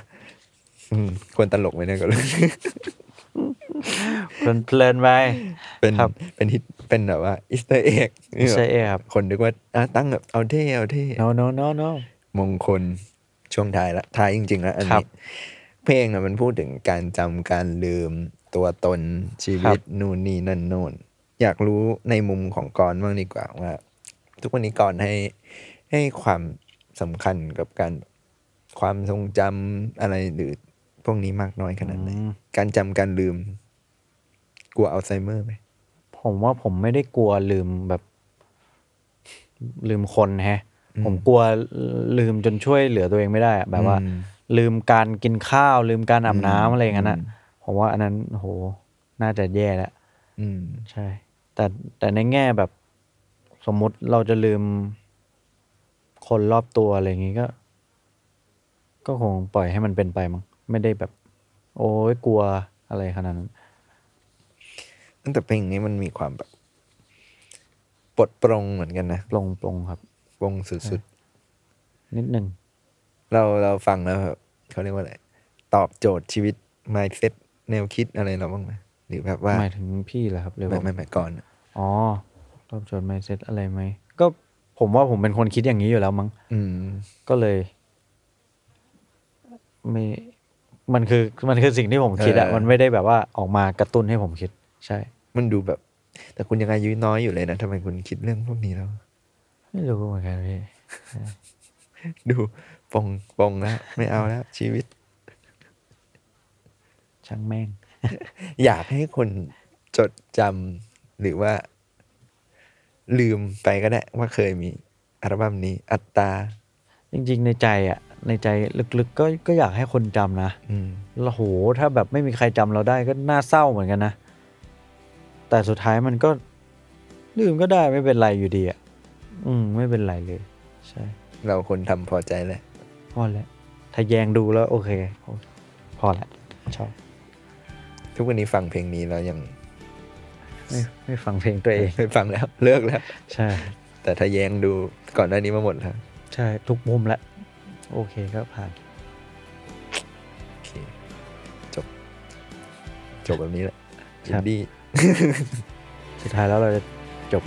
ควรตลกไหมเนี่ยก็เลยเพลินไปเป็น เป็นฮิตเป็นแบบว่าอิสเตอร์เอ็กอิสเตอร์เอ็กครับ คนนึกว่า ตั้งแบบเอาเท่เอาเท่ no no no no มงคล ช่วงท้ายละท้ายจริงๆแล้วอันนี้ เพลงนะมันพูดถึงการจำการลืมตัวตนชีวิตนู่นนี่ นั่นโน่นอยากรู้ในมุมของกรบ้างดีกว่าว่า ทุกวันนี้กรให้ให้ความสำคัญกับการความทรงจำอะไรหรือพวกนี้มากน้อยขนาดไหนการจำการลืมกลัวอัลไซเมอร์ไหมผมว่าผมไม่ได้กลัวลืมแบบ ลืมคนแฮะ ผมกลัว
ลืมจนช่วยเหลือตัวเองไม่ได้ แบบว่า ลืมการกินข้าว ลืมการอาบน้ำอะไรอย่างนั้นอะผมว่าอันนั้นโหน่าจะแย่แล้วใช่ แต่แต่ในแง่แบบ สมมุติเราจะลืมคนรอบตัวอะไรอย่างนี้ก็ก็คงปล่อยให้มันเป็นไปมั้ง ไม่ได้แบบ
โอ้ยกลัวอะไรขนาดนั้นแต่เพลงนี้มันมีความแบบปลดปรงเหมือนกันนะปรงปรงครับปรง สุด ๆ นิดหนึ่ง เราเราฟังแล้วบเขาเรียกว่า อะไร ตอบโจทย์ชีวิต mindset แนวคิดอะไรเราบ้างไหมหรือแบบว่าหมายถึงพี่เหรอครับเลยไม่ไม่ไม่ก่อน
อ๋อตอบโจทย์ mindset อะไรไหมก็ผมว่าผมเป็นคนคิดอย่างนี้อยู่แล้วมั้งอืม ก็เลยไม่ มันคือ มันคือสิ่งที่ผมคิดอะอมันไม่ได้แบบว่าออกมากระตุ้นให้ผมคิดใช่ มันดูแบบ แต่คุ
ณยังอายุน้อยอยู่เลยนะ ทำไมคุณคิดเรื่องพวกนี้แล้วไม่รู้เหมือนกันพี่ดูปองปองแล้วไม่เอาแล้ว ชีวิต ช่างแม่ง อยากให้คนจดจำหรือว่า ลืมไปก็ได้ว่าเคยมีอัลบั้มนี้ อัตตา
จริง ๆ ในใจอะในใจลึกๆก็ก็อยากให้คนจำนะแล้วโหถ้าแบบไม่มีใครจำเราได้ก็น่าเศร้าเหมือนกันนะ แต่สุดท้ายมันก็ ลืมก็ได้ไม่เป็นไรอยู่ดีอ่ะอืม ไม่เป็นไรเลย ใช่
เราคนทำพอใจแหละ
พอแล้วถ้าแยงดูแล้ว โอเคพอแล้ว
ชอบ ทุกวันนี้ฟังเพลงนี้แล้วยัง
ไม่ไม่ฟังเพลงตัวเองไม่ฟังแล้ว เลิกแล้ว
ใช่ แต่ถ้าแยงดูก่อนหน้านี้มาหมดแล้ว
ใช่ ทุกมุมแล้วโอเคก็ผ่าน
โอเค จบ จบแบบนี้แหละอิดี้ สุดท้ายแล้วเราจะจบ